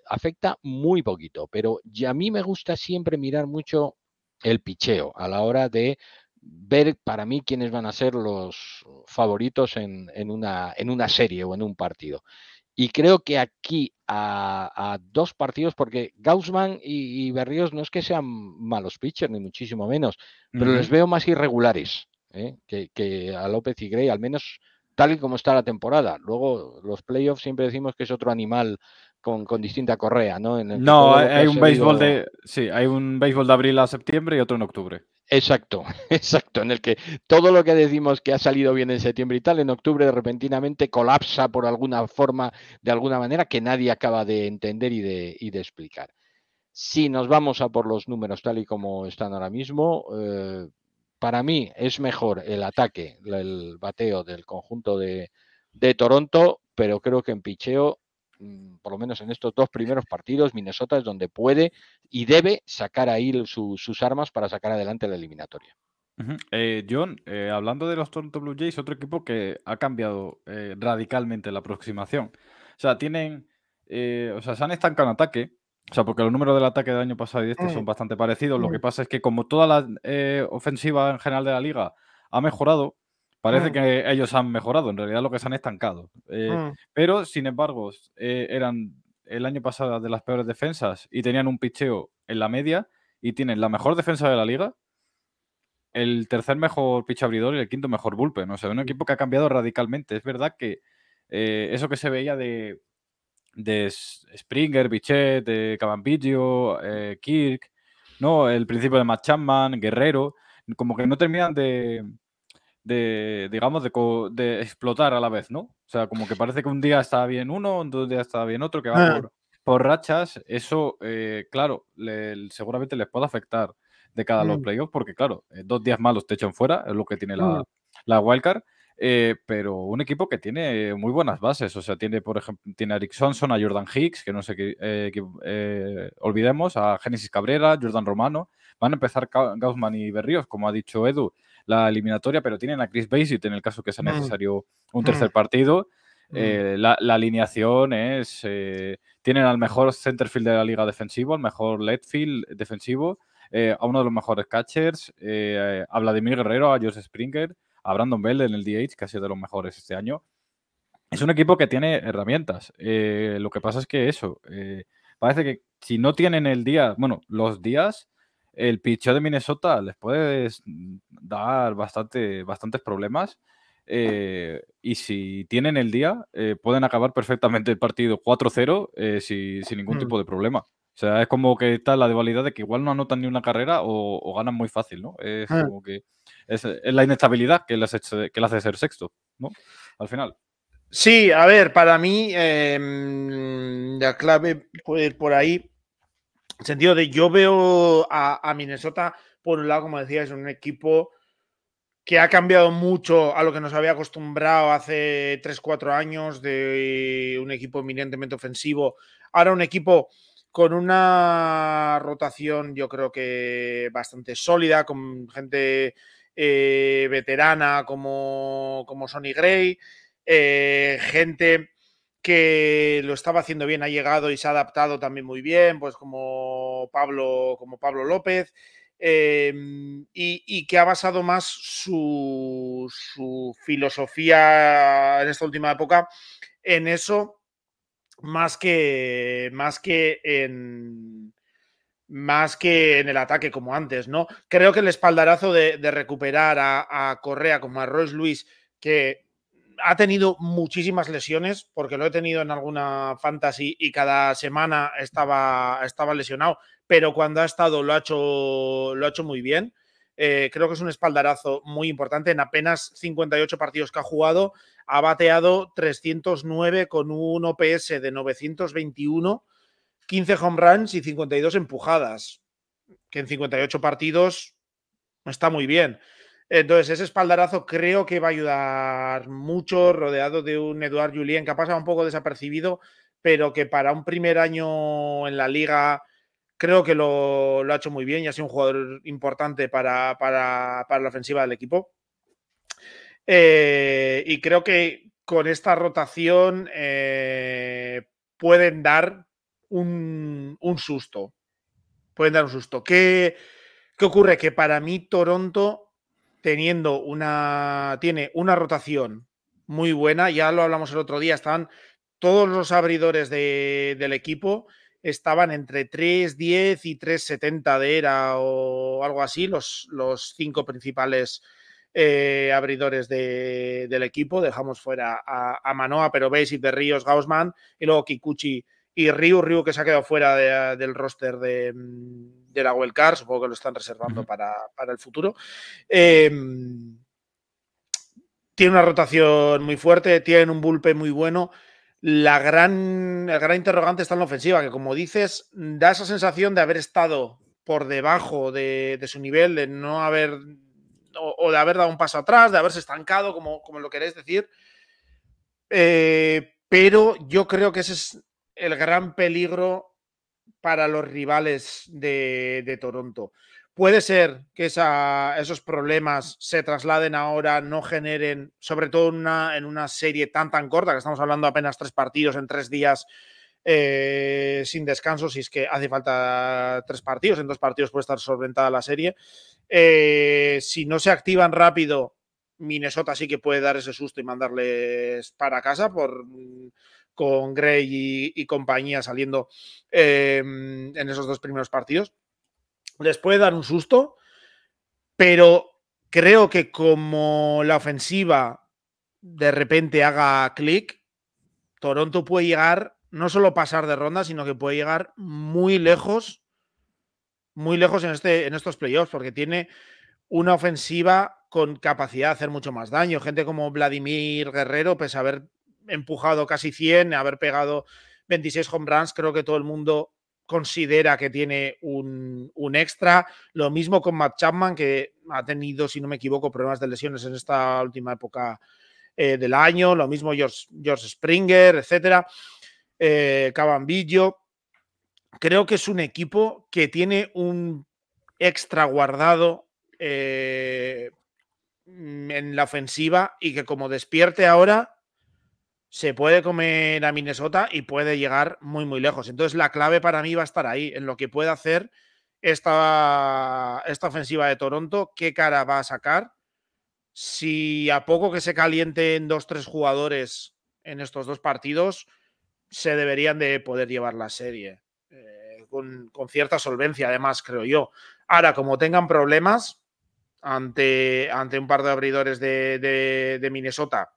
S3: afecta muy poquito, pero a mí me gusta siempre mirar mucho el picheo a la hora de ver para mí quiénes van a ser los favoritos en, en, una, en una serie o en un partido. Y creo que aquí a, dos partidos, porque Gaussman y, Berrios no es que sean malos pitchers, ni muchísimo menos, pero les veo más irregulares ¿eh? que, a López y Gray, al menos tal y como está la temporada. Luego, los playoffs siempre decimos que es otro animal con, con, distinta correa, ¿no? no, hay, un béisbol de.
S1: Sí, hay un béisbol de abril a septiembre y otro en octubre. Exacto, exacto, en el que
S3: todo lo que decimos que ha salido bien en septiembre y tal, en octubre repentinamente colapsa por alguna forma, de alguna manera que nadie acaba de entender y de, de explicar. Si nos vamos a por los números tal y como están ahora mismo, eh, para mí es mejor el ataque, el bateo del conjunto de, de Toronto, pero creo que en picheo Mm, por lo menos en estos dos primeros partidos, Minnesota es donde puede y debe sacar ahí sus armas para sacar adelante la eliminatoria.
S1: Eh, John, eh, hablando de los Toronto Blue Jays, otro equipo que ha cambiado eh, radicalmente la aproximación. O sea, tienen, o sea, se han estancado en ataque, o sea, porque los números del ataque del año pasado y este son mm. bastante parecidos. Lo que mm. pasa es que como toda la ofensiva en general de la liga ha mejorado, Parece mm. que ellos han mejorado, en realidad lo que se han estancado. Eh, mm. Pero, sin embargo, eh, eran el año pasado de las peores defensas y tenían un picheo en la media y tienen la mejor defensa de la liga, el tercer mejor pitch abridor y el quinto mejor bullpen. O sea, un mm. equipo que ha cambiado radicalmente. Es verdad que eh, eso que se veía de, Springer, Bichet, de Kirk, ¿no? el principio de Matt Guerrero, como que no terminan de de, digamos, de, explotar a la vez, ¿no? O sea, como que parece que un día está bien uno, un día está bien otro, que va ah. por, rachas. Eso, eh, claro, seguramente les puede afectar de cada los mm. playoffs, porque claro, eh, dos días malos te echan fuera, es lo que tiene mm. la, wildcard. Eh, pero un equipo que tiene muy buenas bases, o sea, tiene por ejemplo tiene a Eric a Jordan Hicks, que no sé qué olvidemos, a Genesis Cabrera, Jordan Romano, van a empezar Gaussman y Berríos, como ha dicho Edu, la eliminatoria, pero tienen a Chris Basit en el caso que sea mm. necesario un mm. tercer partido. Mm. Eh, la, alineación es. Eh, tienen al mejor centerfield de la liga defensivo, al mejor field defensivo, eh, a uno de los mejores catchers, a Vladimir Guerrero, a George Springer, a Brandon Bell en el DH, que ha sido de los mejores este año. Es un equipo que tiene herramientas. lo que pasa es que eso. parece que si no tienen el día, bueno, los días el pitcher de Minnesota les puede mm, dar bastante, bastantes problemas. Eh, y si tienen el día, eh, pueden acabar perfectamente el partido 4-0 eh, sin ningún tipo de problema. O sea, es como que está la dualidad de que igual no anotan ni una carrera o, ganan muy fácil, ¿no? Es ah. que es, la inestabilidad que les hace, hace ser sexto,
S2: ¿no? Al final. Sí, a ver, para mí em, la clave puede ir por ahí el sentido de yo veo a, Minnesota, por un lado, como decía, es un equipo que ha cambiado mucho a lo que nos había acostumbrado hace 3-4 años de un equipo eminentemente ofensivo. Ahora un equipo con una rotación yo creo que bastante sólida, con gente eh, veterana como, como Sonny Gray, eh, gente que lo estaba haciendo bien, ha llegado y se ha adaptado también muy bien, pues como Pablo, como Pablo López, em, y, que ha basado más su, filosofía en esta última época en eso, más que, más que en, más que en el ataque como antes, ¿no? Creo que el espaldarazo de, recuperar a, a, Correa como a Royce Luis, que ha tenido muchísimas lesiones, porque lo he tenido en alguna fantasy y cada semana estaba, estaba lesionado, pero cuando ha estado lo ha hecho, lo ha hecho muy bien. Eh, creo que es un espaldarazo muy importante. En apenas 58 partidos que ha jugado, ha bateado 309 con un OPS de 921, 15 home runs y 52 empujadas, que en 58 partidos está muy bien. Entonces, ese espaldarazo creo que va a ayudar mucho, rodeado de un Eduard Julien que ha pasado un poco desapercibido, pero que para un primer año en la liga creo que lo, ha hecho muy bien y ha sido un jugador importante para, la ofensiva del equipo. Eh, y creo que con esta rotación eh, pueden dar un, susto. Pueden dar un susto. ¿Qué ocurre? Que para mí Toronto teniendo una, tiene una rotación muy buena, ya lo hablamos el otro día, estaban todos los abridores de, del equipo estaban entre 3.10 y 3.70 de era o algo así, los, los cinco principales eh, abridores del equipo. Dejamos fuera a, Manoa, pero Basic de Ríos, Gaussman y luego Kikuchi y Ryu, Ryu que se ha quedado fuera del roster de, de la Car, supongo que lo están reservando para, el futuro. Em, tiene una rotación muy fuerte, tiene un bulpe muy bueno. La gran, el gran interrogante está en la ofensiva, que como dices, da esa sensación de haber estado por debajo de, su nivel, de no haber o, de haber dado un paso atrás, de haberse estancado, como, como lo queréis decir. Eh, pero yo creo que ese es el gran peligro para los rivales de, Toronto. Puede ser que esos problemas se trasladen ahora, no generen, sobre todo en una serie tan tan corta, que estamos hablando apenas tres partidos en tres días eh, sin descanso, si es que hace falta tres partidos, en dos partidos puede estar solventada la serie. Eh, si no se activan rápido, Minnesota sí que puede dar ese susto y mandarles para casa por con Grey y, compañía saliendo em, en esos dos primeros partidos. Les puede dar un susto, pero creo que como la ofensiva de repente haga clic, Toronto puede llegar, no solo pasar de ronda, sino que puede llegar muy lejos, muy lejos en, este, en estos playoffs, porque tiene una ofensiva con capacidad de hacer mucho más daño. Gente como Vladimir Guerrero, pues a ver empujado casi 100, haber pegado 26 home runs, creo que todo el mundo considera que tiene un, extra. Lo mismo con Matt Chapman, que ha tenido, si no me equivoco, problemas de lesiones en esta última época eh, del año. Lo mismo George, George Springer, etcétera. Eh, Cabambillo. Creo que es un equipo que tiene un extra guardado eh, en la ofensiva y que como despierte ahora, se puede comer a Minnesota y puede llegar muy, muy lejos. Entonces, la clave para mí va a estar ahí, en lo que puede hacer esta, esta ofensiva de Toronto, qué cara va a sacar. Si a poco que se calienten dos, tres jugadores en estos dos partidos, se deberían de poder llevar la serie. Eh, con, con cierta solvencia, además, creo yo. Ahora, como tengan problemas ante, ante un par de abridores de, de Minnesota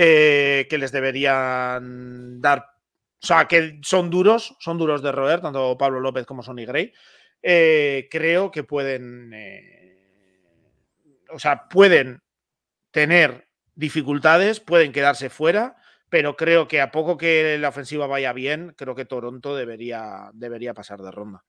S2: eh, que les deberían dar. O sea, que son duros, son duros de roer, tanto Pablo López como Sonny Gray. Eh, creo que pueden. Eh, o sea, pueden tener dificultades, pueden quedarse fuera pero creo que a poco que la ofensiva vaya bien, creo que Toronto debería, debería pasar de ronda.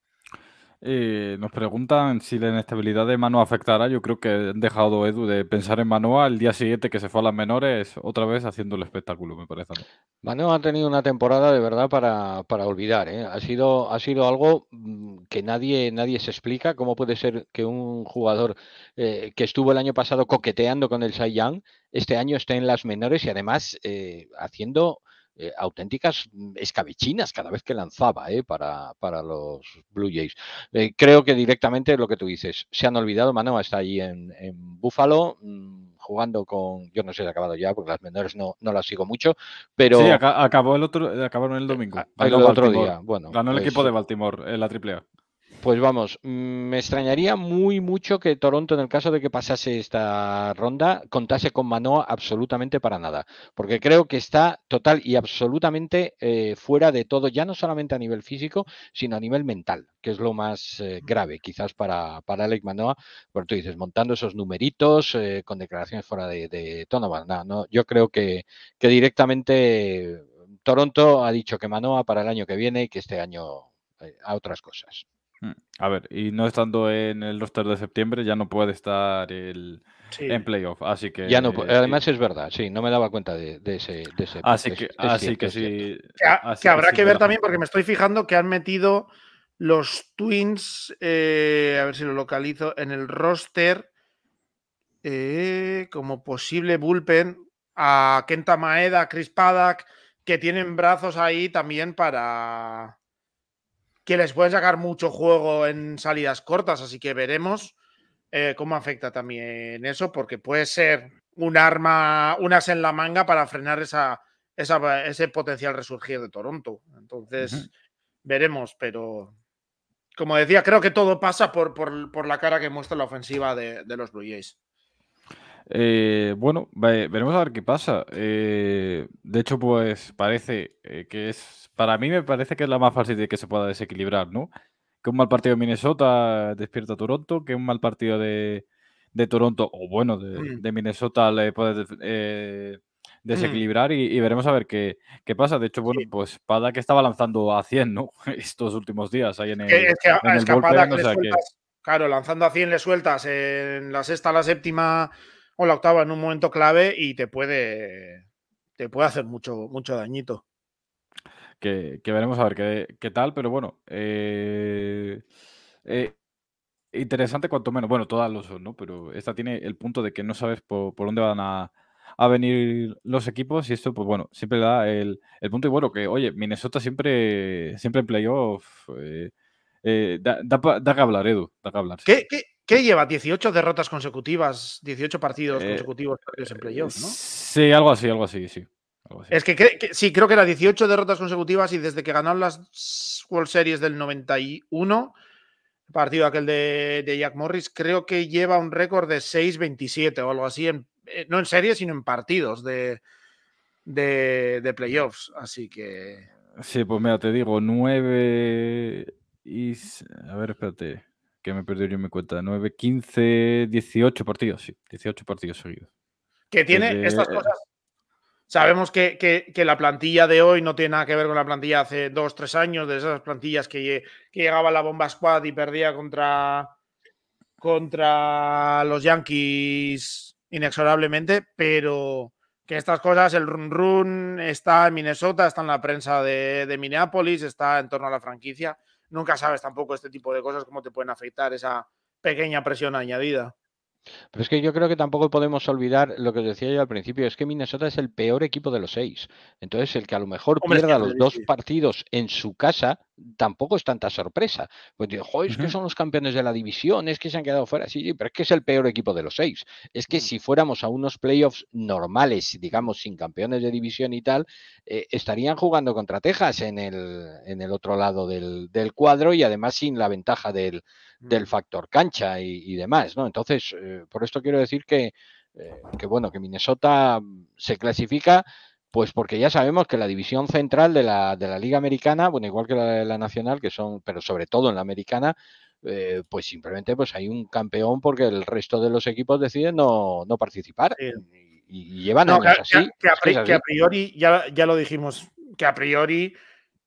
S1: Eh, nos preguntan si la inestabilidad de Manoa afectará. Yo creo que han dejado Edu de pensar en Manoa el día siguiente que se fue a las menores, otra vez haciendo el espectáculo, me parece.
S3: Manoa ha tenido una temporada de verdad para, olvidar. ¿eh? Ha, sido, ha sido algo mm, que nadie, nadie se explica. ¿Cómo puede ser que un jugador eh, que estuvo el año pasado coqueteando con el Saiyan, este año esté en las menores y además haciendo eh, auténticas mm, escabechinas cada vez que lanzaba eh, para, para, los Blue Jays. Eh, creo que directamente lo que tú dices, se han olvidado, Manoa está ahí en, en Buffalo mm, jugando con, yo no sé si ha acabado ya porque las menores no, no las sigo mucho, pero... Sí, acabó el otro, acabaron el domingo. día, bueno. Ganó el pues equipo de Baltimore en la A. Pues vamos, mm, me extrañaría muy mucho que Toronto, en el caso de que pasase esta ronda, contase con Manoa absolutamente para nada, porque creo que está total y absolutamente eh, fuera de todo, ya no solamente a nivel físico, sino a nivel mental, que es lo más eh, grave quizás para, para Alec Manoa, porque tú dices, montando esos numeritos eh, con declaraciones fuera de, tono, yo creo que, que directamente Toronto ha dicho que Manoa para el año que viene y que este año a otras cosas.
S1: Mm, a ver, y no estando en el roster de septiembre, ya no puede estar el, en
S3: playoff, así que... Ya no, además es verdad, sí, no me daba cuenta de, ese, Así que, así que sí...
S1: Que, habrá
S2: que ver también, porque me estoy fijando que han metido los Twins, eh, a ver si lo localizo, en el roster eh, como posible bullpen a Kenta Maeda, Chris Paddock, que tienen brazos ahí también para que les puede sacar mucho juego en salidas cortas, así que veremos eh, cómo afecta también eso, porque puede ser un arma, unas en la manga para frenar esa, ese potencial resurgir de Toronto. Entonces, veremos, pero como decía, creo que todo pasa por, la cara que muestra la ofensiva de, los Blue Jays.
S1: Eh, bueno, veremos a ver qué pasa. Eh, de hecho, pues parece que es para mí me parece que es la más fácil de que se pueda desequilibrar, ¿no? Que un mal partido de Minnesota despierta a Toronto, que un mal partido de, Toronto, o bueno, de, mm. Minnesota le puede eh, mm. desequilibrar y, veremos a ver qué, qué pasa. De hecho, bueno, pues Pada que estaba lanzando a 100, ¿no? Estos últimos días ahí en el. Es que,
S2: Claro, lanzando a 100 le sueltas en la sexta, la séptima o la octava en un momento clave y te puede. Te puede hacer mucho, mucho dañito
S1: que, veremos a ver qué, tal, pero bueno, eh, eh, interesante cuanto menos, bueno, todas lo son, ¿no? Pero esta tiene el punto de que no sabes por, dónde van a, venir los equipos y esto, pues bueno, siempre da el, punto y bueno, que oye, Minnesota siempre, siempre en playoff eh, da, que hablar, Edu, da que hablar.
S2: qué? lleva? 18 derrotas consecutivas, 18 partidos consecutivos en playoffs, ¿no?
S1: Sí, algo así, algo así, sí.
S2: Es que, sí, creo que era 18 derrotas consecutivas y desde que ganaron las World Series del 91, partido aquel de, Jack Morris, creo que lleva un récord de 6-27 o algo así, en, eh, no en series, sino en partidos de, de, playoffs. Así que.
S1: Sí, pues mira, te digo, 9 y. A ver, espérate, que me perdí yo mi cuenta. 9, 15, 18 partidos, sí, 18 partidos seguidos.
S2: Que tiene estas cosas Sabemos que, la plantilla de hoy no tiene nada que ver con la plantilla hace dos, tres años, de esas plantillas que, llegaba la bomba squad y perdía contra, contra los Yankees inexorablemente, pero que estas cosas, el run run está en Minnesota, está en la prensa de, de Minneapolis, está en torno a la franquicia. Nunca sabes tampoco este tipo de cosas, cómo te pueden afectar esa pequeña presión añadida.
S3: Pero es que yo creo que tampoco podemos olvidar lo que decía yo al principio, es que Minnesota es el peor equipo de los seis. Entonces, el que a lo mejor pierda los dos partidos en su casa tampoco es tanta sorpresa. Pues digo, es que son los campeones de la división, es que se han quedado fuera. Sí, sí, pero es que es el peor equipo de los seis. Es que mm. si fuéramos a unos playoffs normales, digamos, sin campeones de división y tal, eh, estarían jugando contra Texas en el, en el otro lado del, del cuadro y además sin la ventaja del, mm. factor cancha y, demás, ¿no? Entonces, eh, por esto quiero decir que, eh, que, bueno, que Minnesota mm, se clasifica pues porque ya sabemos que la división central de la, Liga Americana, bueno, igual que la de la Nacional, que son, pero sobre todo en la Americana, eh, pues simplemente pues hay un campeón porque el resto de los equipos deciden no, participar. Y, llevan a así. Que, a, priori,
S2: ya, lo dijimos, que a priori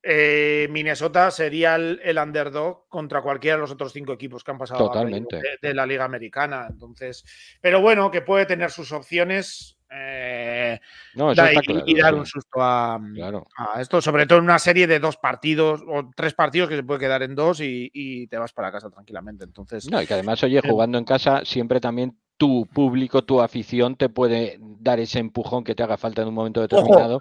S2: eh, Minnesota sería el, underdog contra cualquiera de los otros cinco equipos que han pasado De, de, la Liga Americana. Entonces, pero bueno, que puede tener sus opciones eh,
S3: no, y, dar un
S2: susto mm, a, esto, sobre todo en una serie de dos partidos o tres partidos que se puede quedar en dos y, te vas para casa tranquilamente. Entonces, no,
S3: y que además, oye, eh, jugando en casa siempre también tu público, tu afición te puede dar ese empujón que te haga falta en un momento determinado.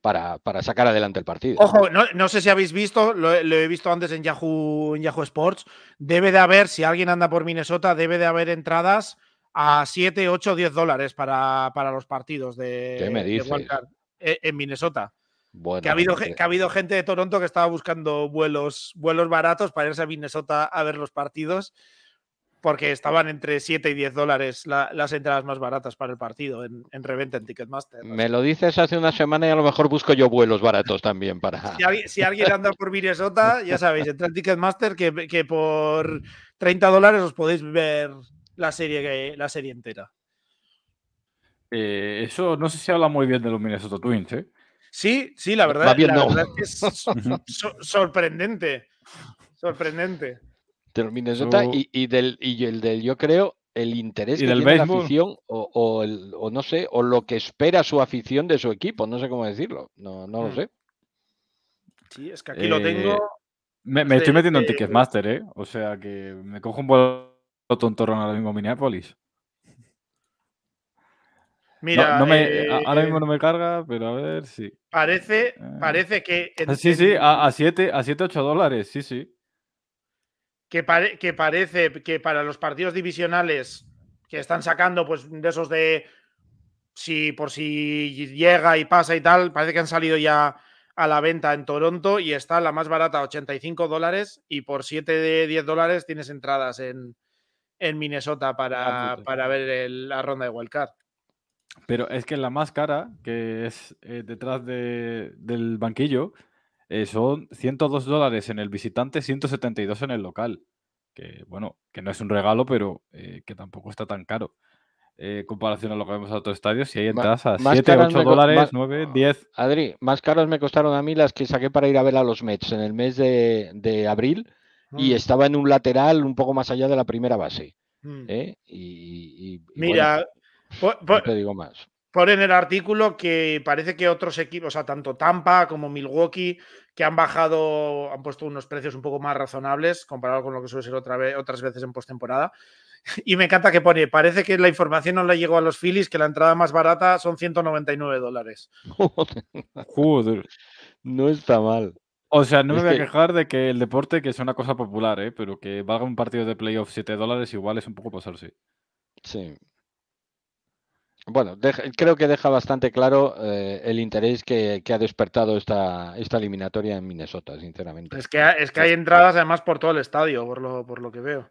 S3: Para, para, sacar adelante el partido.
S2: Ojo, no, sé si habéis visto, lo, he visto antes en Yahoo, en Yahoo Sports, debe de haber, si alguien anda por Minnesota, debe de haber entradas a 7, 8, 10 dólares para, los partidos de, e, en Minnesota. que, ha habido, eh que ha habido gente de Toronto que estaba buscando vuelos, vuelos baratos para irse a Minnesota a ver los partidos porque estaban entre 7 y 10 dólares las entradas más baratas para el partido en, reventa en Ticketmaster.
S3: Me lo dices hace una semana y a lo mejor busco yo vuelos baratos también para...
S2: Si, alguien, anda por Minnesota, ya sabéis, entra en Ticketmaster que, que por 30 dólares os podéis ver la serie, la serie entera.
S1: Eh, eso no sé si habla muy bien de los Minnesota Twins, ¿eh? Sí, sí, la
S2: verdad, es que es sorprendente. Sorprendente.
S3: De los Minnesota y, del, y el del, yo creo, el interés de la afición o, no sé, o lo que espera su afición de su equipo, no sé cómo decirlo, no, lo mm. sé.
S2: Sí, es que aquí lo eh, tengo. Me, estoy metiendo en Ticketmaster,
S1: ¿eh? O sea que me cojo un tontorrón ahora mismo Minneapolis.
S2: Mira, eh, ahora mismo
S1: eh, no me carga, pero a ver si.
S2: Parece, eh. parece que. Ah, sí,
S1: sí, a, 7, a 7, 8 dólares, sí, sí.
S2: Que, que parece que para los partidos divisionales que están sacando, pues de esos de. Si por si llega y pasa y tal, parece que han salido ya a la venta en Toronto y está la más barata, 85 dólares, y por 7 de 10 dólares tienes entradas en, en Minnesota ah, para, ver la ronda de Wildcard.
S1: Pero es que la más cara, que es eh, detrás del banquillo, eh, son 102 dólares en el visitante, 172 en el local. Que bueno, que no es un regalo, pero eh, que tampoco está tan caro. En comparación a lo que vemos en otros estadios, si hay entradas a 7, 8 dólares,
S3: 9, 10. Ah, Adri, más caros me costaron a mí las que saqué para ir a ver a los Mets en el mes de abril y mm. estaba en un lateral un poco más allá de la primera base.
S2: Mm. ¿eh? Mira,
S3: por, te digo más.
S2: en el artículo que parece que otros equipos, o sea, tanto Tampa como Milwaukee, que han bajado, han puesto unos precios un poco más razonables comparado con lo que suele ser otras veces en postemporada. Y me encanta que pone, parece que la información no le llegó a los Phillies, que la entrada más barata son 199 dólares.
S1: Joder,
S3: no está mal. O sea,
S1: no me voy a quejar de que el deporte que es una cosa popular, ¿eh? pero que valga un partido de playoff 7 dólares igual es un poco pasarse. Sí.
S3: Bueno, creo que deja bastante claro eh, el interés que, ha despertado esta, esta eliminatoria en Minnesota, sinceramente.
S2: Es que, es que hay entradas además por todo el estadio, por lo, que veo.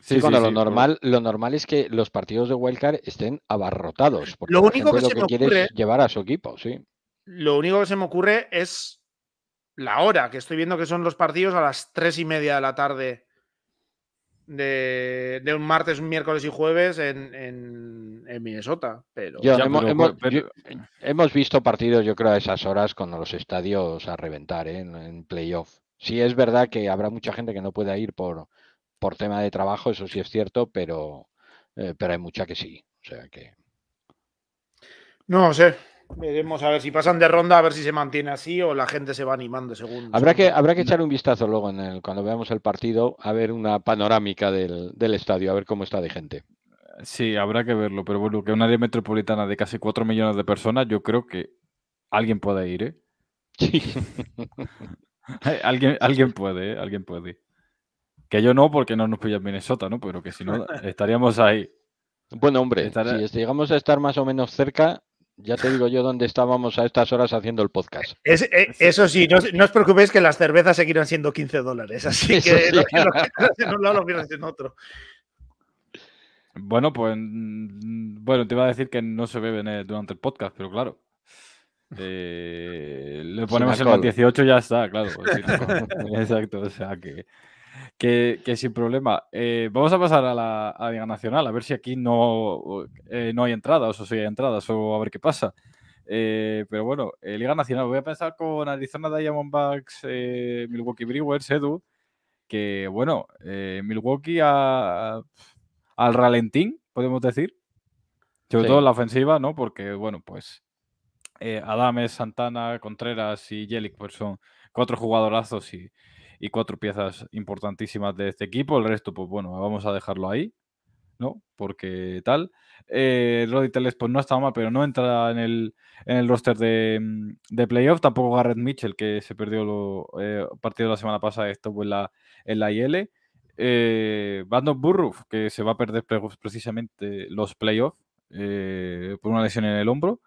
S2: Sí, sí, lo, normal,
S3: lo normal es que los partidos de Wildcard estén abarrotados. Porque lo único que, se me ocurre, llevar a su equipo, sí.
S2: Lo único que se me ocurre es la hora, que estoy viendo que son los partidos a las tres y media de la tarde de, un martes, un miércoles y jueves en, Minnesota. Pero...
S3: hemos, visto partidos, yo creo, a esas horas con los estadios a reventar ¿eh? en, playoff. Sí, es verdad que habrá mucha gente que no pueda ir por, por tema de trabajo, eso sí es cierto, pero, eh, pero hay mucha que sí. O sea que.
S2: No sé, Veremos a ver si pasan de ronda, a ver si se mantiene así o la gente se va animando según. Habrá que, habrá que
S3: echar un vistazo luego en el, cuando veamos el partido, a ver una panorámica del, estadio, a ver cómo está de gente. Sí, habrá que verlo, pero bueno, que un
S1: área metropolitana de casi 4 millones de personas, yo creo que alguien puede ir, ¿eh? Sí. alguien, alguien puede, ¿eh? Alguien puede. Que yo no,
S3: porque no nos pilla Minnesota, ¿no? Pero que si no, estaríamos ahí. Bueno, hombre, si llegamos a estar más o menos cerca, ya te digo yo dónde estábamos a estas horas haciendo el podcast.
S2: Eh, eso sí, no, os preocupéis que las cervezas seguirán siendo 15 dólares, así que lo, que, lo en un lado lo en otro.
S1: Bueno, pues mm, bueno, te iba a decir que no se beben durante el podcast, pero claro. Eh, le ponemos el 18 y ya está, claro. Exacto, o sea que. Que, sin problema. Eh, vamos a pasar a la, Liga Nacional, a ver si aquí no, eh, no hay entradas, o si hay entradas, o a ver qué pasa. Eh, pero bueno, Liga Nacional, voy a pensar con Arizona Diamondbacks, Milwaukee Brewers, Edu, que bueno, Milwaukee al ralentín, podemos decir. Sobre todo en la ofensiva, ¿no? Porque, bueno, pues Adames, Santana, Contreras y Jelic pues son cuatro jugadorazos y y cuatro piezas importantísimas de este equipo. El resto, pues bueno, vamos a dejarlo ahí, ¿no? Porque tal. Eh, Roddy Teles, pues no está mal, pero no entra en el, en el roster de, mm, de, playoff. Tampoco Garrett Mitchell, que se perdió el eh, partido la semana pasada, ...esto en la, en la IL. Eh, Burruf... que se va a perder precisamente los playoffs eh, por una lesión en el hombro.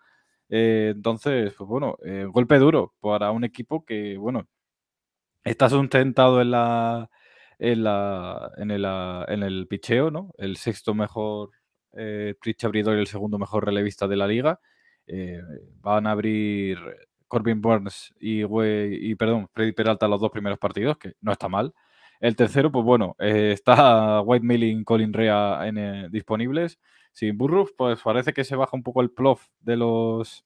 S1: entonces, pues bueno, golpe duro para un equipo que, bueno, Estás sustentado en la, en, la, en, el, ah, en picheo, ¿no? El sexto mejor eh, abridor y el segundo mejor relevista de la liga. Eh, van a abrir Corbin Burns y, perdón, Freddy Peralta los dos primeros partidos, que no está mal. El tercero, pues bueno, eh, está White Milling, Colin Rea eh, disponibles. Sin Burroughs, pues parece que se baja un poco el plof de los,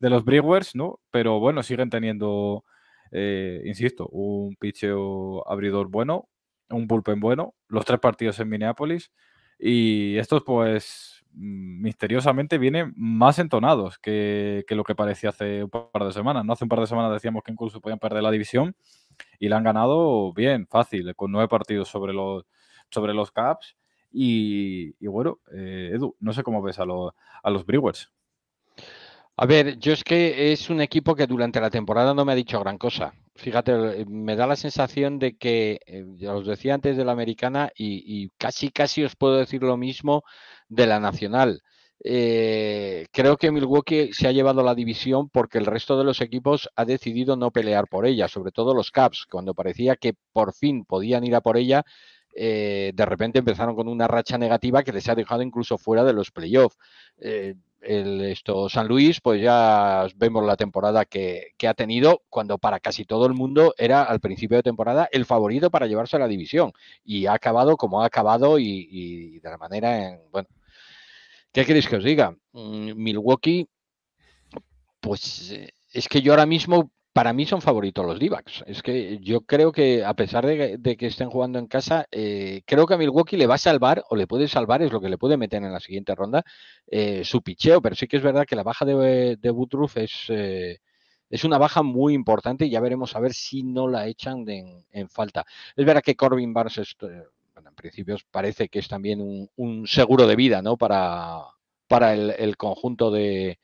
S1: de los Brewers, ¿no? Pero bueno, siguen teniendo eh, insisto, un picheo abridor bueno, un bullpen bueno, los tres partidos en Minneapolis y estos pues mm, misteriosamente vienen más entonados que, lo que parecía hace un par de semanas. No hace un par de semanas decíamos que incluso podían perder la división y la han ganado bien, fácil, con nueve partidos sobre los, sobre los Caps. Y, bueno, eh, Edu, no sé cómo ves a, a
S3: los Brewers. A ver, yo es que es un equipo que durante la temporada no me ha dicho gran cosa. Fíjate, eh, me da la sensación de que, eh, ya os decía antes de la americana, y, casi casi os puedo decir lo mismo de la nacional. Eh, creo que Milwaukee se ha llevado la división porque el resto de los equipos ha decidido no pelear por ella, sobre todo los Caps, cuando parecía que por fin podían ir a por ella, de repente empezaron con una racha negativa que les ha dejado incluso fuera de los playoffs esto, San Luis, pues ya vemos la temporada que, ha tenido, cuando para casi todo el mundo era al principio de temporada el favorito para llevarse a la división. Y ha acabado como ha acabado y, y de la manera en. Bueno, ¿qué queréis que os diga? Mm, Milwaukee, pues eh, es que yo ahora mismo para mí son favoritos los d Es que yo creo que, a pesar de, que estén jugando en casa, eh, creo que a Milwaukee le va a salvar, o le puede salvar, es lo que le puede meter en la siguiente ronda, eh, su picheo. Pero sí que es verdad que la baja de, de Woodruff es, eh, es una baja muy importante y ya veremos a ver si no la echan en, falta. Es verdad que Corbin Barnes, en principio parece que es también un, seguro de vida ¿no? para, para el conjunto de,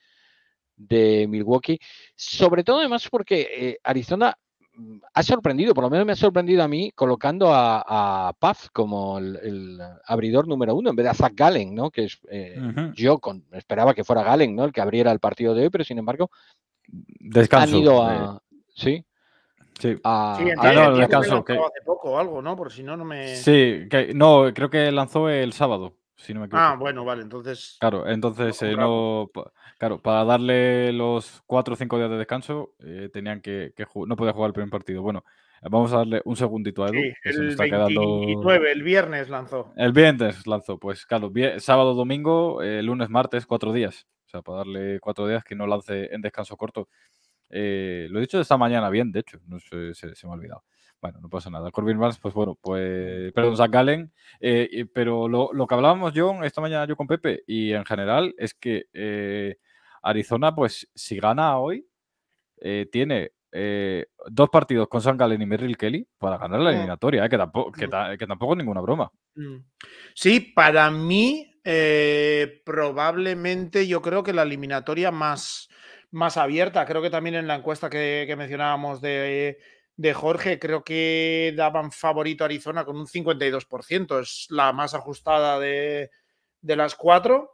S3: de Milwaukee, sobre todo además porque eh, Arizona mm, ha sorprendido, por lo menos me ha sorprendido a mí, colocando a, Paz como el, abridor número uno en vez de a Zach Gallen, ¿no? Que es, eh, yo con, esperaba que fuera Gallen, ¿no? El que abriera el partido de hoy, pero sin embargo descanso, han ido a, eh. sí, Sí, ah, sí Hace
S2: poco algo, ¿no? Por si no, no me. Sí,
S1: no, creo que lanzó el sábado. Ah,
S2: bueno, vale, entonces.
S1: Claro, entonces, eh, no, claro, para darle los cuatro o cinco días de descanso, eh, tenían que, no podía jugar el primer partido. Bueno, vamos a darle un segundito a Edu. el está el
S2: viernes lanzó.
S1: El viernes lanzó, pues claro, sábado, domingo, eh, lunes, martes, cuatro días. O sea, para darle cuatro días que no lance en descanso corto. lo he dicho esta mañana bien, de hecho, no se, se me ha olvidado. Bueno, no pasa nada. Corbin Barnes, pues bueno, pues. Perdón, San Gallen. Eh, pero lo, que hablábamos, yo esta mañana yo con Pepe, y en general, es que eh, Arizona, pues si gana hoy, eh, tiene dos partidos con San Galen y Merrill Kelly para ganar la eliminatoria, que, tampoco, que, tampoco es ninguna broma. Mm.
S2: Sí, para mí probablemente yo creo que la eliminatoria más, más abierta, creo que también en la encuesta que mencionábamos de, de Jorge, creo que daban favorito a Arizona con un 52%, es la más ajustada de, las cuatro.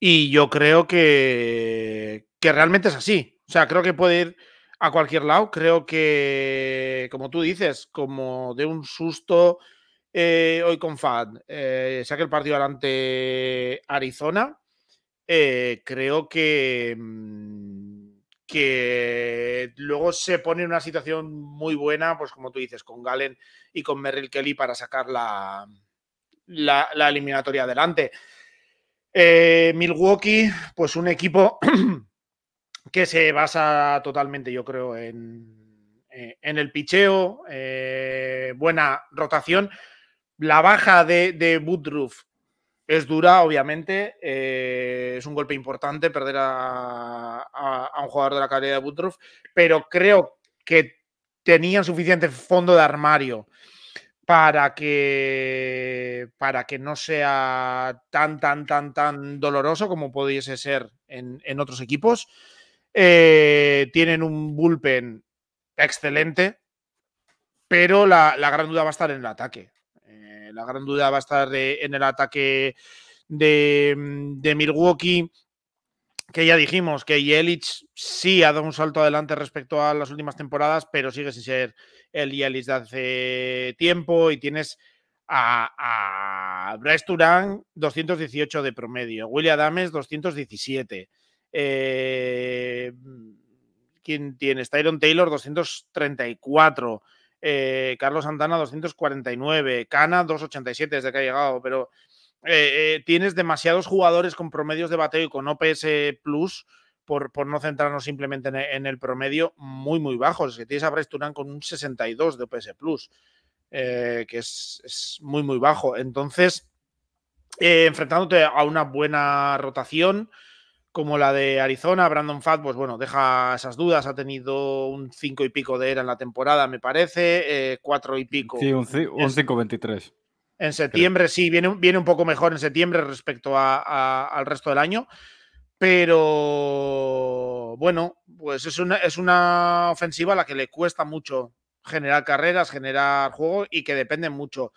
S2: Y yo creo que, que realmente es así. O sea, creo que puede ir a cualquier lado. Creo que, como tú dices, como de un susto eh, hoy con Fad, eh, saque el partido adelante Arizona. Eh, creo que mm, que luego se pone en una situación muy buena, pues como tú dices, con Galen y con Merrill Kelly para sacar la, eliminatoria adelante. Eh, Milwaukee, pues un equipo que se basa totalmente, yo creo, en, eh, el picheo, eh, buena rotación. La baja de, de Woodruff es dura, obviamente, eh, es un golpe importante perder a, un jugador de la calidad de Butrov, pero creo que tenían suficiente fondo de armario para que, para que no sea tan, tan, tan, tan doloroso como pudiese ser en, otros equipos. Eh, tienen un bullpen excelente, pero la, gran duda va a estar en el ataque la gran duda va a estar en el ataque mm, de, Milwaukee que ya dijimos que Yelich sí ha dado un salto adelante respecto a las últimas temporadas, pero sigue sin ser el Yelich de hace tiempo y tienes a, a Bryce 218 de promedio, William Adams, 217. ¿Quién tienes? Tyron Taylor 234. Eh, Carlos Santana 249, Cana 287 desde que ha llegado, pero eh, eh, tienes demasiados jugadores con promedios de bateo y con OPS Plus. Por, no centrarnos simplemente en el, promedio muy, muy bajo. Es que tienes a con un 62 de OPS Plus, que es, muy, muy bajo. Entonces, enfrentándote a una buena rotación, como la de Arizona. Brandon Fad, pues bueno, deja esas dudas. Ha tenido un 5 y pico de era en la temporada, me parece. 4 eh, y mm, pico. Sí,
S1: un, 5-23.
S2: En septiembre, sí, viene, viene un poco mejor en septiembre respecto a, al resto del año. Pero bueno, pues es una, ofensiva a la que le cuesta mucho generar carreras, generar juego y que depende mucho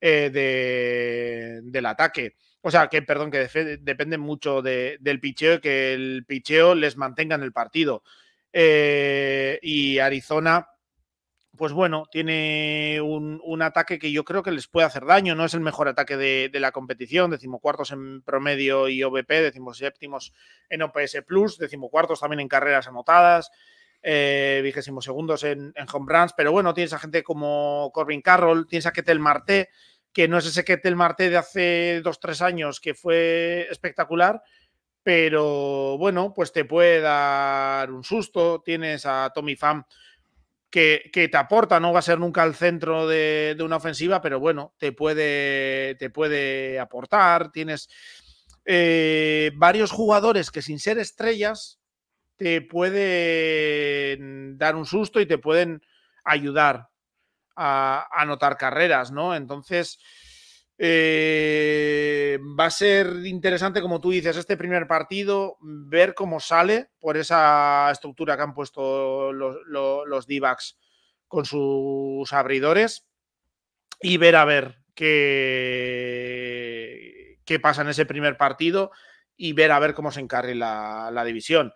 S2: eh, de, del ataque o sea, que perdón, que depende mucho del picheo y que el picheo les mantenga en el partido. Eh, y Arizona, pues bueno, tiene un, ataque que yo creo que les puede hacer daño. No es el mejor ataque de, la competición, decimocuartos en promedio y OBP, decimoséptimos en OPS Plus, decimocuartos también en carreras anotadas. Eh, vigésimos segundos en, en home runs, pero bueno, tienes a gente como Corbin Carroll, tienes a Ketel Marté, que no es ese que el Marte de hace dos, tres años, que fue espectacular, pero bueno, pues te puede dar un susto. Tienes a Tommy Pham que, que, te aporta, no va a ser nunca el centro de, una ofensiva, pero bueno, te puede, te puede aportar. Tienes eh, varios jugadores que sin ser estrellas te pueden dar un susto y te pueden ayudar a, anotar carreras, ¿no? Entonces, eh, va a ser interesante, como tú dices, este primer partido, ver cómo sale por esa estructura que han puesto los, los, con sus abridores y ver a ver qué, qué pasa en ese primer partido y ver a ver cómo se encargue la, la división.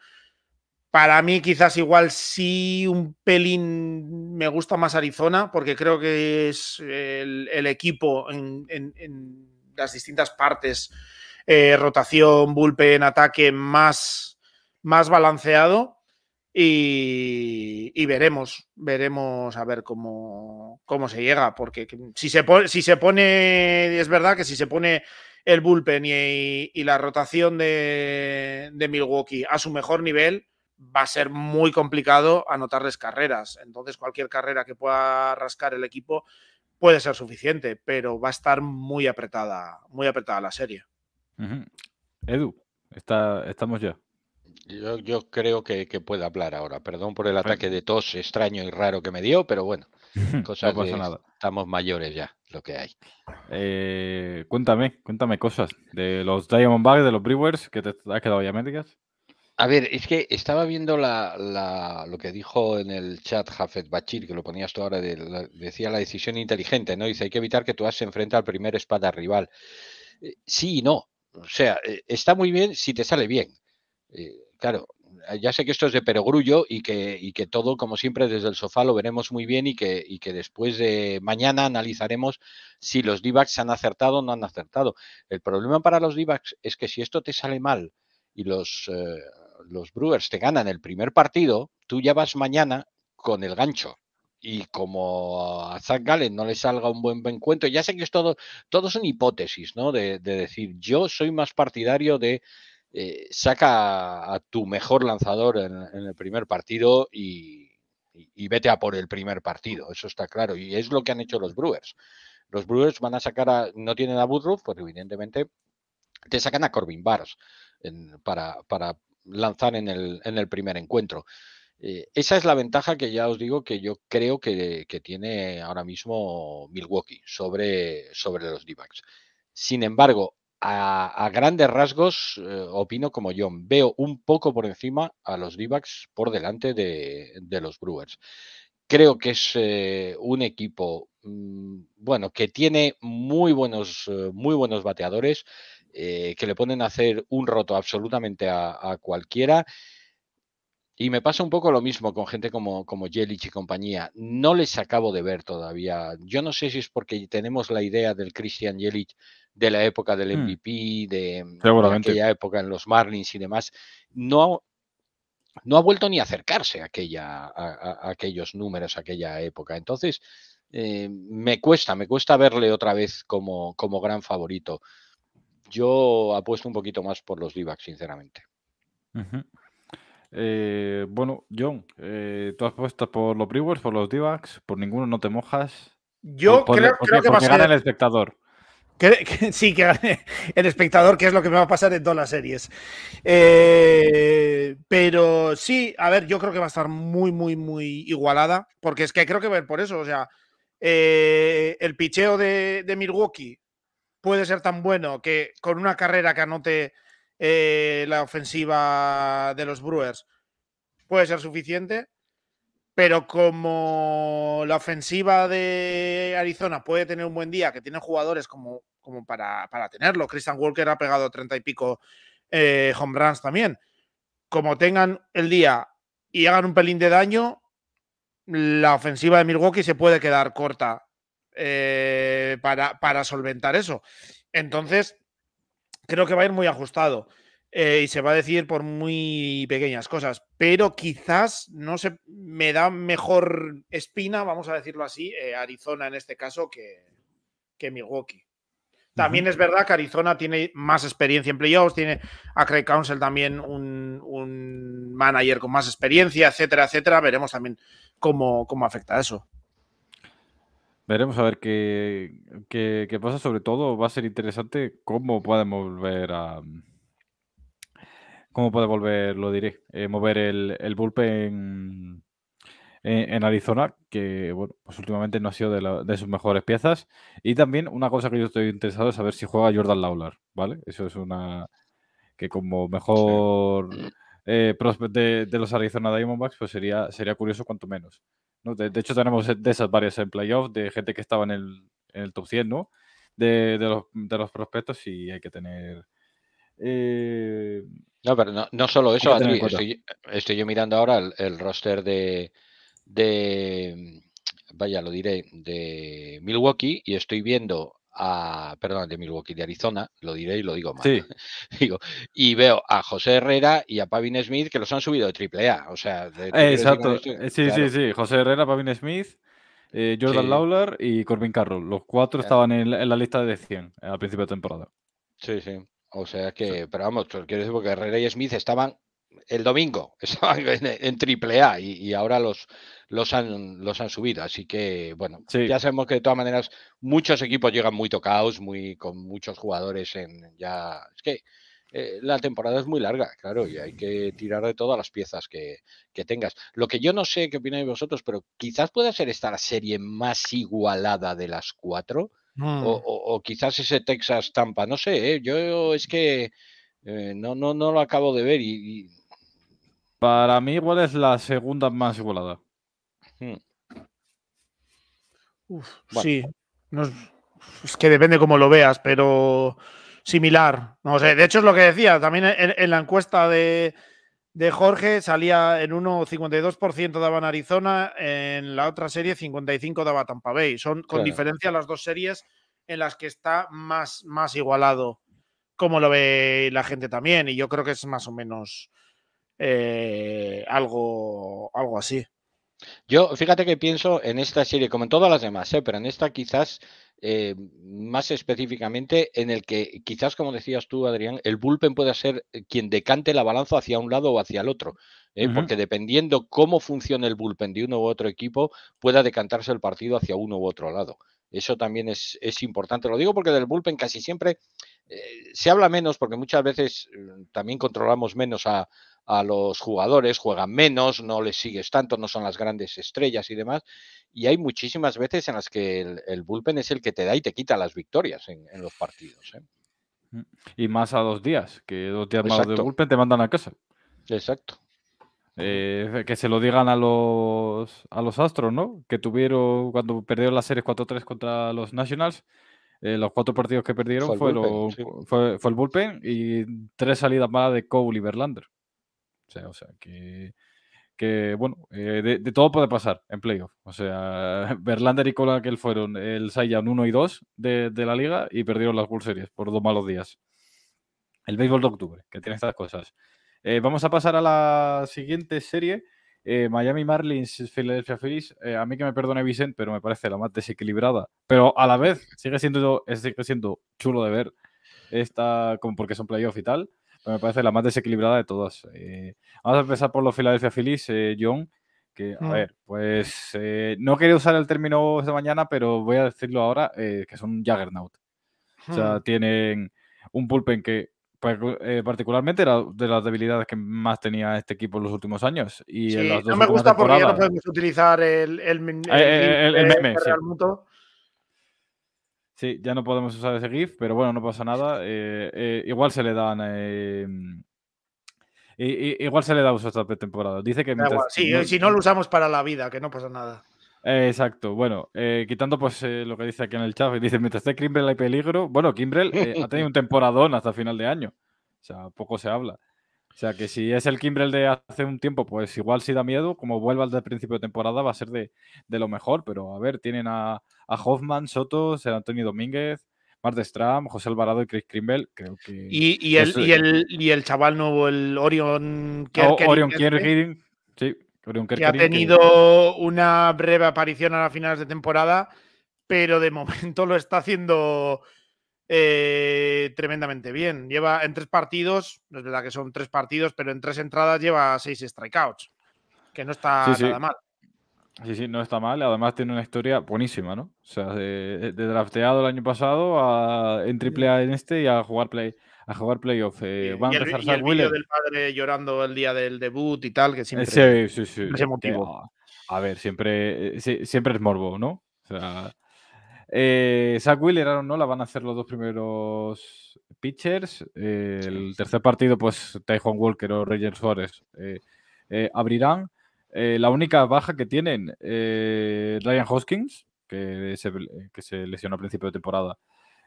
S2: Para mí quizás igual sí un pelín me gusta más Arizona porque creo que es el, equipo en, las distintas partes, eh, rotación, bullpen, ataque más, más balanceado y, veremos, veremos a ver cómo, se llega porque si se, pone, si se pone, es verdad que si se pone el bullpen y, la rotación de, de Milwaukee a su mejor nivel, va a ser muy complicado anotarles carreras. Entonces, cualquier carrera que pueda rascar el equipo puede ser suficiente, pero va a estar muy apretada, muy apretada la serie.
S1: Edu, está, estamos ya.
S3: Yo, creo que, que, puedo hablar ahora. Perdón por el pues ataque de tos extraño y raro que me dio, pero bueno, cosas estamos mayores ya, lo que hay.
S1: Eh, cuéntame, cuéntame cosas de los Diamondbacks, de los Brewers, que te has quedado ya médicas.
S3: A ver, es que estaba viendo lo que dijo en el chat Jafet Bachir, que lo ponías tú ahora, decía la decisión inteligente, ¿no? Dice, hay que evitar que tú se enfrente al primer espada rival. Eh, sí y no. O sea, eh, está muy bien si te sale bien. Eh, claro, ya sé que esto es de perogrullo y que, todo, como siempre, desde el sofá lo veremos muy bien y que, después de mañana analizaremos si los d han acertado o no han acertado. El problema para los d es que si esto te sale mal y los los Brewers te ganan el primer partido, tú ya vas mañana con el gancho. Y como a Zach Gallen no le salga un buen encuentro, ya sé que es todo, todo son hipótesis, ¿no? De, decir, yo soy más partidario de eh, saca a tu mejor lanzador en, el primer partido y, vete a por el primer partido, eso está claro. Y es lo que han hecho los Brewers. Los Brewers van a sacar a, no tienen a Woodruff, pues evidentemente te sacan a Corbin Bars para, para, lanzar en el, en el primer encuentro. Eh, esa es la ventaja que ya os digo que yo creo que, tiene ahora mismo Milwaukee sobre, sobre los d Sin embargo, a, grandes rasgos, eh, opino como yo veo un poco por encima a los d por delante de, los Brewers. Creo que es eh, un equipo, mm, bueno, que tiene muy buenos, muy buenos bateadores eh, que le ponen a hacer un roto absolutamente a, cualquiera. Y me pasa un poco lo mismo con gente como, como y compañía. No les acabo de ver todavía. Yo no sé si es porque tenemos la idea del Christian Jelic de la época del MVP, hmm. de, mm, aquella época en los Marlins y demás. No, no ha vuelto ni a acercarse a, aquella, aquellos números, a aquella época. Entonces, eh, me cuesta, me cuesta verle otra vez como, como gran favorito. Yo apuesto un poquito más por los d sinceramente. Eh, bueno, John, eh,
S1: ¿tú has puesto por los Brewers, por los d Por ninguno no te mojas. Yo creo, que va a ser. el espectador.
S2: sí, que el espectador, que es lo que me va a pasar en todas las series. Eh, pero sí, a ver, yo creo que va a estar muy, muy, muy igualada, porque es que creo que ver por eso, o sea, el picheo de, Milwaukee puede ser tan bueno que con una carrera que anote eh, la ofensiva de los Brewers puede ser suficiente, pero como la ofensiva de Arizona puede tener un buen día, que tiene jugadores como, como para, tenerlo, Christian Walker ha pegado treinta y pico eh, home runs también, como tengan el día y hagan un pelín de daño, la ofensiva de Milwaukee se puede quedar corta eh, para, solventar eso. Entonces, creo que va a ir muy ajustado eh, y se va a decir por muy pequeñas cosas, pero quizás no se me da mejor espina, vamos a decirlo así, eh, Arizona en este caso que, Milwaukee. También es verdad que Arizona tiene más experiencia en playoffs, tiene a Craig Council también un, manager con más experiencia, etcétera, etcétera. Veremos también cómo, cómo afecta eso.
S1: Veremos a ver qué, pasa. Sobre todo va a ser interesante cómo puede volver a. Mm, cómo puede volver, lo diré, eh, mover el, el bullpen en, Arizona, que bueno, pues últimamente no ha sido de, sus mejores piezas. Y también una cosa que yo estoy interesado es saber si juega Jordan Lawler, ¿vale? Eso es una. que como mejor. Eh, prospecto de, los Arizona Diamondbacks, pues sería, sería curioso cuanto menos. De, hecho, tenemos e, de esas varias en playoffs, de gente que estaba en el, top 100, ¿no? De, los, prospectos y hay que tener... Eh,
S3: no, pero no, solo eso, estoy, yo mirando ahora el, roster de, de, vaya, lo diré, de Milwaukee y estoy viendo a, perdón, de Milwaukee, de Arizona, lo diré y lo digo mal digo, y veo a José Herrera y a Pavin Smith que los han subido de triple A. O sea, de exacto. sí, sí,
S1: sí. José Herrera, Pavin Smith, eh, Jordan Lawler y Corbin Carroll. Los cuatro estaban en, la lista de 100 al principio de temporada.
S3: Sí, sí. O sea que, pero vamos, quiero decir, porque Herrera y Smith estaban el domingo, estaba en, triple A y, ahora los, los, han, los han subido. Así que, bueno, ya sabemos que de todas maneras muchos equipos llegan muy tocados, muy, con muchos jugadores en ya. Es que eh, la temporada es muy larga, claro, y hay que tirar de todas las piezas que, tengas. Lo que yo no sé qué opináis vosotros, pero quizás pueda ser esta la serie más igualada de las cuatro. O, mm. quizás ese Texas Tampa, no sé, ¿eh? yo es que eh, no, no, no lo acabo de ver y para mí igual es la segunda más igualada.
S2: Hmm. Sí. es, que depende cómo lo veas, pero similar. No sé, de hecho es lo que decía. También en, la encuesta de, Jorge salía en uno 52% daban Arizona, en la otra serie 55% daba Tampa Bay. Son con diferencia las dos series en las que está más, más igualado, como lo ve la gente también. Y yo creo que es más o menos eh, algo, algo así.
S3: Yo, fíjate que pienso en esta serie, como en todas las demás, ¿eh? pero en esta quizás eh, más específicamente, en el que quizás, como decías tú, Adrián, el bullpen puede ser quien decante la balanza hacia un lado o hacia el otro. Porque dependiendo cómo funcione el bullpen de uno u otro equipo, pueda decantarse el partido hacia uno u otro lado. Eso también es, importante. Lo digo porque del bullpen casi siempre se habla menos, porque muchas veces también controlamos menos a, a los jugadores, juegan menos, no les sigues tanto, no son las grandes estrellas y demás. Y hay muchísimas veces en las que el, bullpen es el que te da y te quita las victorias en, los partidos. ¿eh?
S1: Mm, y más a dos días, que dos días más de bullpen te mandan a casa. Exacto. Eh, que se lo digan a los, a los Astros, ¿no? Que tuvieron, cuando perdieron las series 4-3 contra los Nationals, eh, los cuatro partidos que perdieron fue el, fue, y tres salidas más de Cole y Verlander. O sea, que, bueno, eh, de, todo puede pasar en playoff. O sea, Verlander y él fueron el Saiyan 1 y 2 de, la liga y perdieron las World Series por dos malos días. El béisbol de octubre, que tiene estas cosas. Eh, vamos a pasar a la siguiente serie. Eh, Miami Marlins, Philadelphia Phillies, a mí que me perdone Vicente pero me parece la más desequilibrada. Pero a la vez sigue siendo, chulo de ver esta, como porque son playoff y tal me parece la más desequilibrada de todas. Eh, vamos a empezar por los Philadelphia Phillies, eh, John, que, a ver, pues eh, no quería usar el término esta mañana, pero voy a decirlo ahora, que son Juggernaut. O sea, hmm. tienen un bullpen que pues, particularmente era de las debilidades que más tenía este equipo en los últimos años. Y no me gusta porque podemos
S2: utilizar el, el, meme.
S1: Sí, ya no podemos usar ese GIF, pero bueno, no pasa nada. Eh, eh, igual se le dan. Eh, igual se le da uso esta temporada. Dice que. Sí, si no lo
S2: usamos para la vida, que no pasa nada.
S1: exacto. Bueno, quitando pues lo que dice aquí en el chat, dice: mientras esté Kimbrel hay peligro. Bueno, Kimbrel ha tenido un temporadón hasta final de año. O sea, poco se habla. O sea que si es el Kimbrel de hace un tiempo, pues igual si da miedo. Como vuelva al de principio de temporada, va a ser de, lo mejor. Pero a ver, tienen a, Hoffman, Soto, Ser Antonio Domínguez, Marte Stram, José Alvarado y Chris Krimbel. Creo que. Y, y,
S2: el, chaval nuevo, el Orion ah, Kierkegaard. Orion este, sí. Orion Kierkegaard, que ha tenido una breve aparición a las finales de temporada, pero de momento lo está haciendo eh, tremendamente bien. Lleva en tres partidos, no es verdad que son tres partidos, pero en tres entradas lleva seis strikeouts, que no está nada mal.
S1: Sí, sí, no está mal. Además tiene una historia buenísima, ¿no? O sea, de, drafteado el año pasado a, en A en este y a jugar play a jugar playoff. Eh, y, el, del
S2: padre llorando el día del debut y tal, que eh, siempre ese
S1: a ver, siempre, siempre es morbo, ¿no? O eh, Zach Wheeler, no la van a hacer los dos primeros pitchers. el tercer partido, pues Tyjon Walker o Roger Suárez eh, eh, abrirán. Eh, la única baja que tienen, Ryan Hoskins, que se, que se lesionó a principio de temporada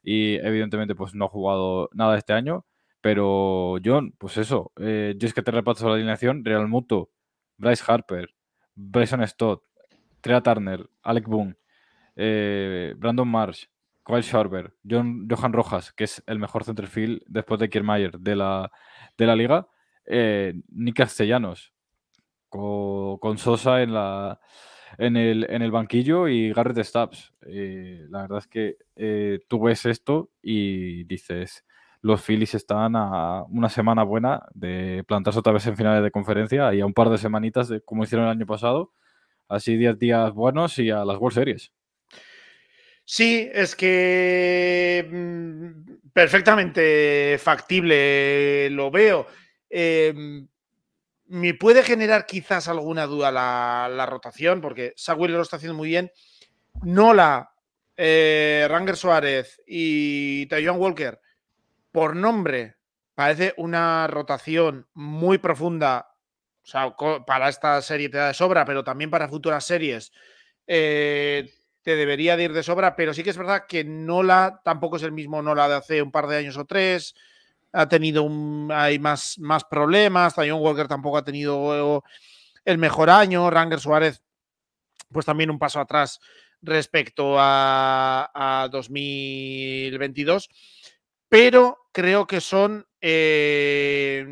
S1: y evidentemente pues no ha jugado nada este año. Pero John, pues eso, yo es que te repaso la alineación, Real Muto, Bryce Harper, Bryson Stott, Trea Turner, Alec Boone, eh, Brandon Marsh, Kyle Sharper John, Johan Rojas, que es el mejor centerfield después de Kiermaier de la, liga, eh, Nick Castellanos, con, Sosa en, la, en, el, banquillo y Garrett Stubbs. Eh, la verdad es que tú ves esto y dices, los Phillies están a una semana buena de plantarse otra vez en finales de conferencia y a un par de semanitas de, como hicieron el año pasado, así 10 días buenos y a las World Series.
S2: Sí, es que mm, perfectamente factible lo veo. Em, me puede generar quizás alguna duda la, rotación, porque Saguil lo está haciendo muy bien. Nola, eh, Ranger Suárez y Tayon Walker, por nombre, parece una rotación muy profunda. O sea, para esta serie te da de sobra, pero también para futuras series. Eh, te debería de ir de sobra, pero sí que es verdad que Nola tampoco es el mismo Nola de hace un par de años o tres. Ha tenido un, hay más, más problemas. Tayon Walker tampoco ha tenido el mejor año. Ranger Suárez, pues también un paso atrás respecto a, 2022. Pero creo que son eh,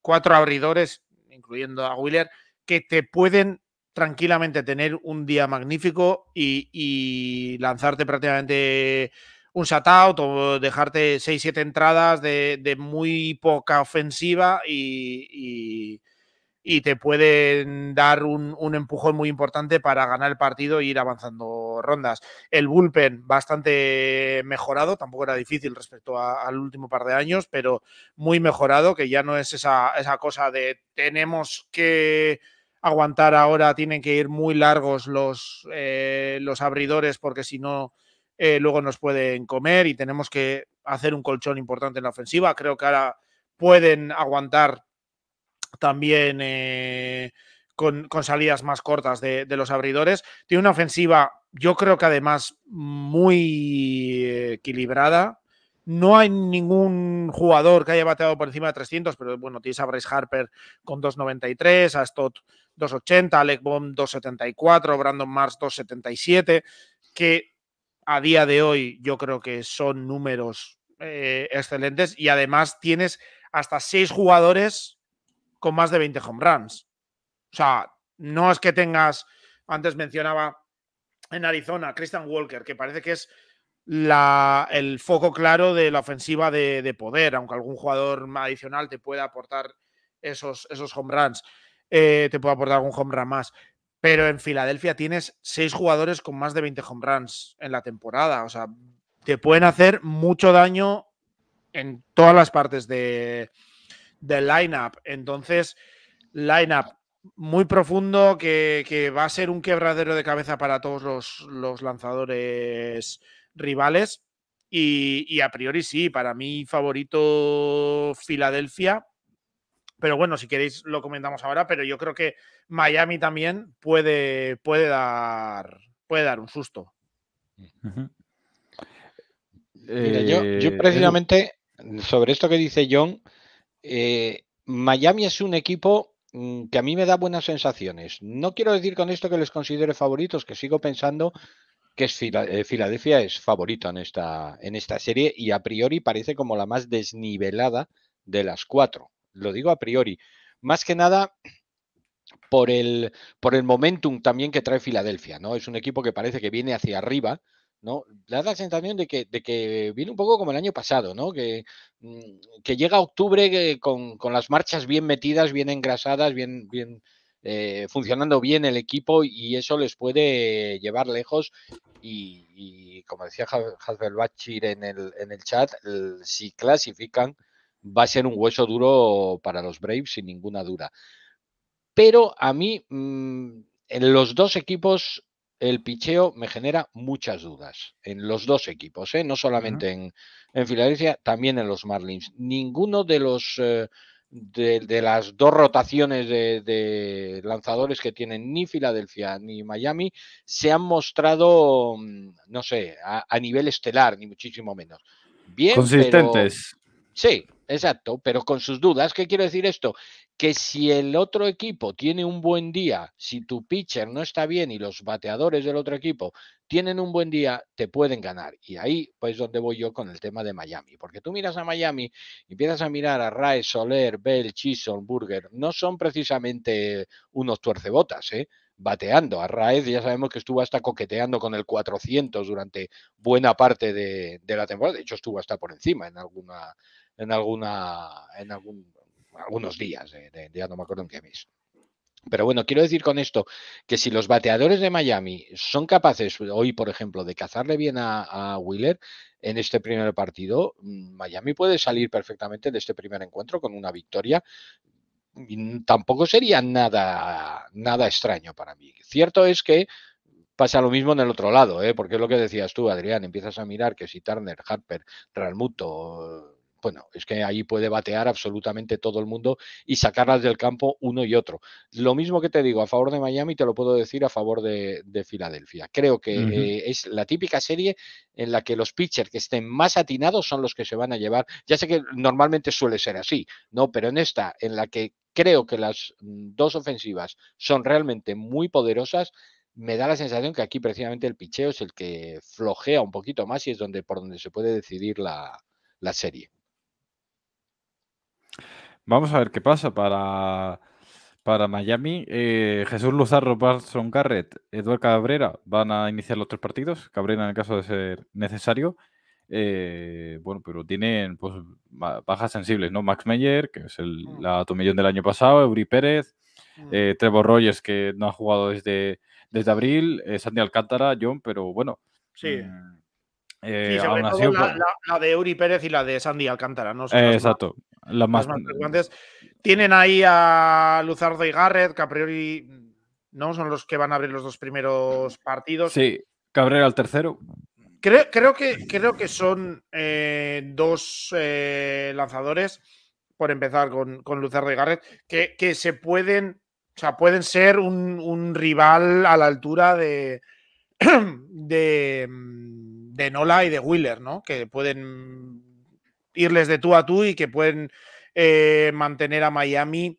S2: cuatro abridores, incluyendo a Wheeler, que te pueden tranquilamente tener un día magnífico y, lanzarte prácticamente un shutout o dejarte 6-7 entradas de, muy poca ofensiva y, te pueden dar un, un, empujón muy importante para ganar el partido e ir avanzando rondas. El bullpen bastante mejorado, tampoco era difícil respecto al último par de años, pero muy mejorado, que ya no es esa, esa cosa de tenemos que aguantar ahora, tienen que ir muy largos los, eh, los abridores porque si no, eh, luego nos pueden comer y tenemos que hacer un colchón importante en la ofensiva. Creo que ahora pueden aguantar también eh, con, salidas más cortas de, de, los abridores. Tiene una ofensiva, yo creo que además muy equilibrada. No hay ningún jugador que haya bateado por encima de 300, pero bueno, tienes a Bryce Harper con 2.93, a Stott 2.80, Alec Baum 2.74, Brandon Mars 2.77, que a día de hoy yo creo que son números eh, excelentes y además tienes hasta seis jugadores con más de 20 home runs. O sea, no es que tengas, antes mencionaba en Arizona, Christian Walker, que parece que es la, el foco claro de la ofensiva de, poder, aunque algún jugador adicional te pueda aportar esos, esos home runs, eh, te pueda aportar algún home run más. Pero en Filadelfia tienes seis jugadores con más de 20 home runs en la temporada. O sea, te pueden hacer mucho daño en todas las partes de, line lineup. Entonces, lineup muy profundo que, va a ser un quebradero de cabeza para todos los, los lanzadores rivales. Y, a priori sí, para mí favorito Filadelfia, pero bueno, si queréis lo comentamos ahora, pero yo creo que Miami también puede, puede, dar, puede dar un susto. yo,
S3: eh, precisamente sobre esto que dice John, eh, Miami es un equipo mm, que a mí me da buenas sensaciones. No quiero decir con esto que les considere favoritos, que sigo pensando que es eh, Filadelfia es favorita en esta, en esta serie y a priori parece como la más desnivelada de las cuatro. Lo digo a priori. Más que nada por el, por el momentum también que trae Filadelfia, ¿no? Es un equipo que parece que viene hacia arriba, ¿no? Da la sensación de que, de que viene un poco como el año pasado, ¿no? Que, mm, que llega octubre eh, con, con las marchas bien metidas, bien engrasadas, bien, bien, eh, funcionando bien el equipo y eso les puede llevar lejos. Y, como decía Hazel en el, en el chat, si clasifican, va a ser un hueso duro para los Braves, sin ninguna duda. Pero a mí, mm, en los dos equipos, el picheo me genera muchas dudas. En los dos equipos, ¿eh? no solamente en, en, Filadelfia, también en los Marlins. Ninguno de los. Eh, de, las dos rotaciones de, lanzadores que tienen ni Filadelfia ni Miami se han mostrado, mm, no sé, a, nivel estelar, ni muchísimo menos. Bien, consistentes. sí, exacto, pero con sus dudas. ¿Qué quiero decir esto? que si el otro equipo tiene un buen día, si tu pitcher no está bien y los bateadores del otro equipo tienen un buen día, te pueden ganar. Y ahí pues donde voy yo con el tema de Miami, porque tú miras a Miami y empiezas a mirar a Rae, Soler, Bell, Chisholm, Burger, no son precisamente unos tuercebotas, ¿eh? bateando. A Raez ya sabemos que estuvo hasta coqueteando con el 400 durante buena parte de, de la temporada. De hecho, estuvo hasta por encima en alguna en alguna en algún algunos días, ya no me acuerdo en qué mes. Pero bueno, quiero decir con esto que si los bateadores de Miami son capaces hoy, por ejemplo, de cazarle bien a, Wheeler en este primer partido, mm, Miami puede salir perfectamente de este primer encuentro con una victoria tampoco sería nada, nada extraño para mí. Cierto es que pasa lo mismo en el otro lado, ¿eh? porque es lo que decías tú, Adrián, empiezas a mirar que si Turner, Harper, Ralmuto bueno, es que ahí puede batear absolutamente todo el mundo y sacarlas del campo uno y otro. Lo mismo que te digo a favor de Miami, te lo puedo decir a favor de, Filadelfia. Creo que es la típica serie en la que los pitchers que estén más atinados son los que se van a llevar. Ya sé que normalmente suele ser así, ¿no? Pero en esta, en la que creo que las dos ofensivas son realmente muy poderosas, me da la sensación que aquí precisamente el picheo es el que flojea un poquito más y es donde por donde se puede decidir la, la serie.
S1: Vamos a ver qué pasa para, para Miami. Eh, Jesús Luzarro, Barson Garrett, Eduardo Cabrera van a iniciar los tres partidos. Cabrera en el caso de ser necesario. Eh, bueno, pero tienen pues, bajas sensibles, ¿no? Max Meyer, que es el, mm. la millón del año pasado, Eury Pérez, mm. eh, Trevor Rogers, que no ha jugado desde, desde abril, Sandy Alcántara, John, pero bueno.
S2: Sí. Mm,
S1: eh, pues
S2: la, de Uri Pérez y la de Sandy Alcántara, ¿no? Eh, exacto. las más, mm, Tienen ahí a Luzardo y Garrett, que a no son los que van a abrir los dos primeros partidos. Sí,
S1: Cabrera al tercero.
S2: Creo, que, creo que son eh, dos lanzadores, por empezar con, con Luzardo y Garrett, que, se pueden, o sea, pueden ser un, un rival a la altura de, de mm, de Nola y de Wheeler, ¿no? Que pueden irles de tú a tú y que pueden eh, mantener a Miami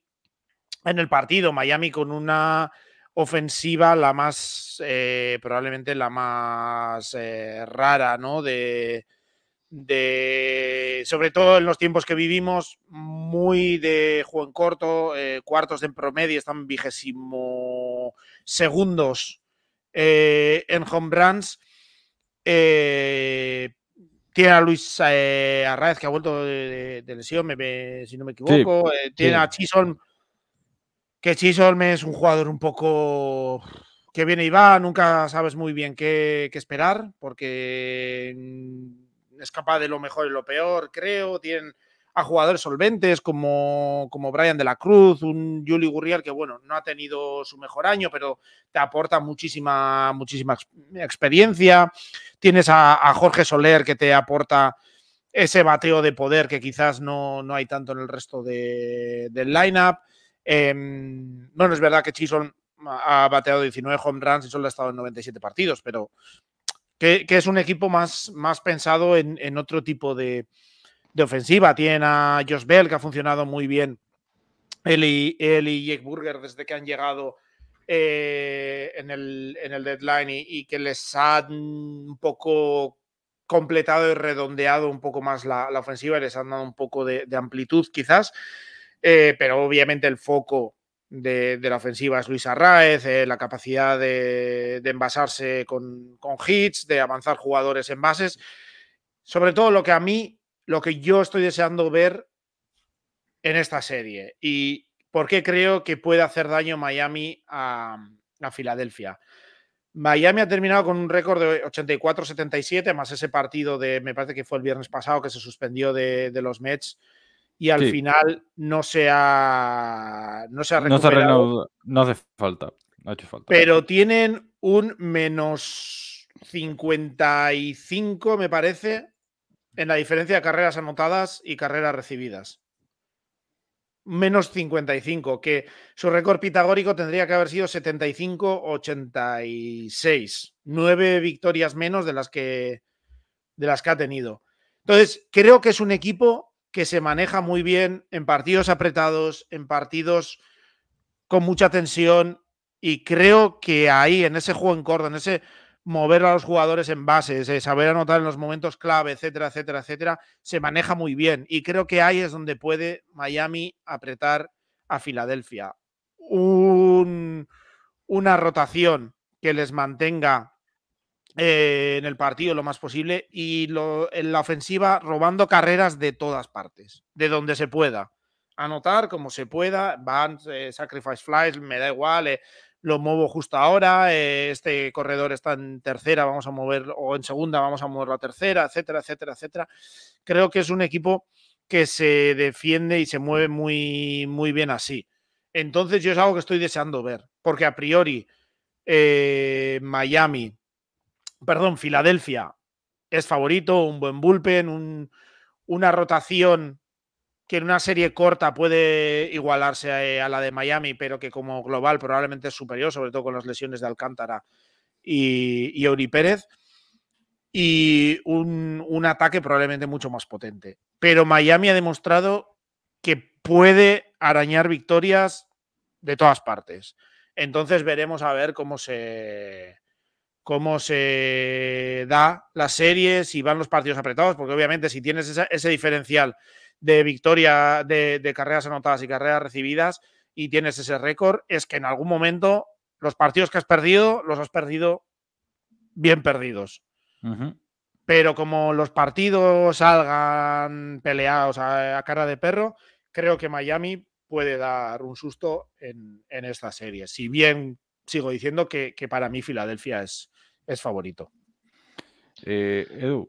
S2: en el partido. Miami con una ofensiva la más, eh, probablemente la más eh, rara, ¿no? De, sobre todo en los tiempos que vivimos, muy de juego corto, cuartos de en promedio, están vigésimo segundos en home runs eh, tiene a Luis eh, Arraez, que ha vuelto de, lesión, si no me equivoco. Eh, tiene a Chisholm, que Chisholm es un jugador un poco que viene y va, nunca sabes muy bien qué, esperar, porque mm, es capaz de lo mejor y lo peor, creo. Tienen a jugadores solventes como, como Brian de la Cruz, un Juli Gurriel que, bueno, no ha tenido su mejor año, pero te aporta muchísima, muchísima experiencia. Tienes a, Jorge Soler que te aporta ese bateo de poder que quizás no, no hay tanto en el resto del lineup. Eh, bueno, es verdad que Chison ha bateado 19 home runs y solo ha estado en 97 partidos, pero que, es un equipo más, más pensado en otro tipo de, de ofensiva. Tienen a Josh que ha funcionado muy bien. Él y, Jake Burger desde que han llegado eh, en, el, deadline y, que les han un poco completado y redondeado un poco más la, ofensiva les han dado un poco de, amplitud quizás. Eh, pero obviamente el foco de, la ofensiva es Luis Arraez, eh, la capacidad de, envasarse con, con, hits, de avanzar jugadores en bases. Sobre todo lo que a mí lo que yo estoy deseando ver en esta serie y por qué creo que puede hacer daño Miami a, Filadelfia. Miami ha terminado con un récord de 84-77, más ese partido de, me parece que fue el viernes pasado, que se suspendió de, los Mets y al final no se ha, no se No,
S1: hace falta, no falta.
S2: Pero tienen un menos 55, me parece, en la diferencia de carreras anotadas y carreras recibidas. Menos 55, que su récord pitagórico tendría que haber sido 75-86. Nueve victorias menos de las, que, de las que ha tenido. Entonces, creo que es un equipo que se maneja muy bien en partidos apretados, en partidos con mucha tensión, y creo que ahí, en ese juego en Córdoba en ese mover a los jugadores en bases, eh, saber anotar en los momentos clave, etcétera, etcétera, etcétera, se maneja muy bien. Y creo que ahí es donde puede Miami apretar a Filadelfia. Un, una rotación que les mantenga eh, en el partido lo más posible y en la ofensiva robando carreras de todas partes, de donde se pueda. Anotar como se pueda, van, eh, sacrifice flies, me da igual, lo muevo justo ahora, eh, este corredor está en tercera, vamos a mover, o en segunda, vamos a mover la tercera, etcétera, etcétera, etcétera. Creo que es un equipo que se defiende y se mueve muy, muy bien así. Entonces yo es algo que estoy deseando ver, porque a priori eh, Miami, perdón, Filadelfia es favorito, un buen bullpen, una rotación que en una serie corta puede igualarse eh, a, la de Miami, pero que como global probablemente es superior, sobre todo con las lesiones de Alcántara y, y Pérez, y un, ataque probablemente mucho más potente. Pero Miami ha demostrado que puede arañar victorias de todas partes. Entonces veremos a ver cómo se, cómo se da la serie, y van los partidos apretados, porque obviamente si tienes ese diferencial de victoria de, carreras anotadas y carreras recibidas y tienes ese récord, es que en algún momento los partidos que has perdido los has perdido bien perdidos. Pero como los partidos salgan peleados a, cara de perro, creo que Miami puede dar un susto en, esta serie. Si bien sigo diciendo que, para mí Filadelfia es, es favorito.
S3: Eh, Edu,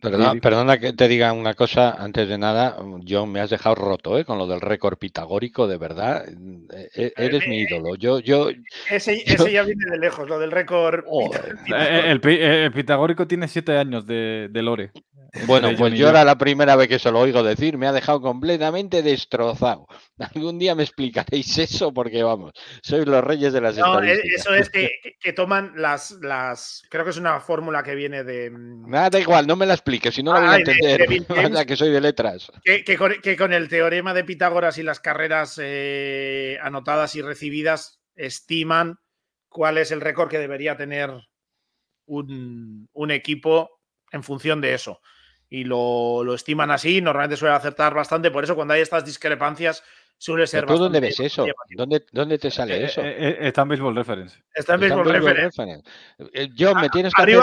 S3: Perdona, que te diga una cosa antes de nada. Yo me has dejado roto ¿eh? con lo del récord pitagórico, de verdad. Eh, eh, eres mi ídolo. Yo, yo,
S2: ese, ya viene de lejos, lo del récord. Oh,
S3: el, pitagórico tiene siete años de, lore. Bueno, pues yo era la primera vez que se lo oigo decir, me ha dejado completamente destrozado. Algún día me explicaréis eso porque vamos, sois los reyes de las no, Eso es que,
S2: toman las, las, creo que es una fórmula que viene de... Nada,
S3: mm, ah, da igual, no me las explique, si no a que soy de letras.
S2: Que, con, el teorema de Pitágoras y las carreras eh, anotadas y recibidas estiman cuál es el récord que debería tener un, equipo en función de eso. Y lo, lo, estiman así, normalmente suele acertar bastante, por eso cuando hay estas discrepancias ¿Tú dónde ves eso?
S3: ¿Dónde, ¿Dónde, te sale eh, eh, eso? Eh, está en Baseball Reference. Está en Baseball, Reference.
S2: Yo me tienes que hacer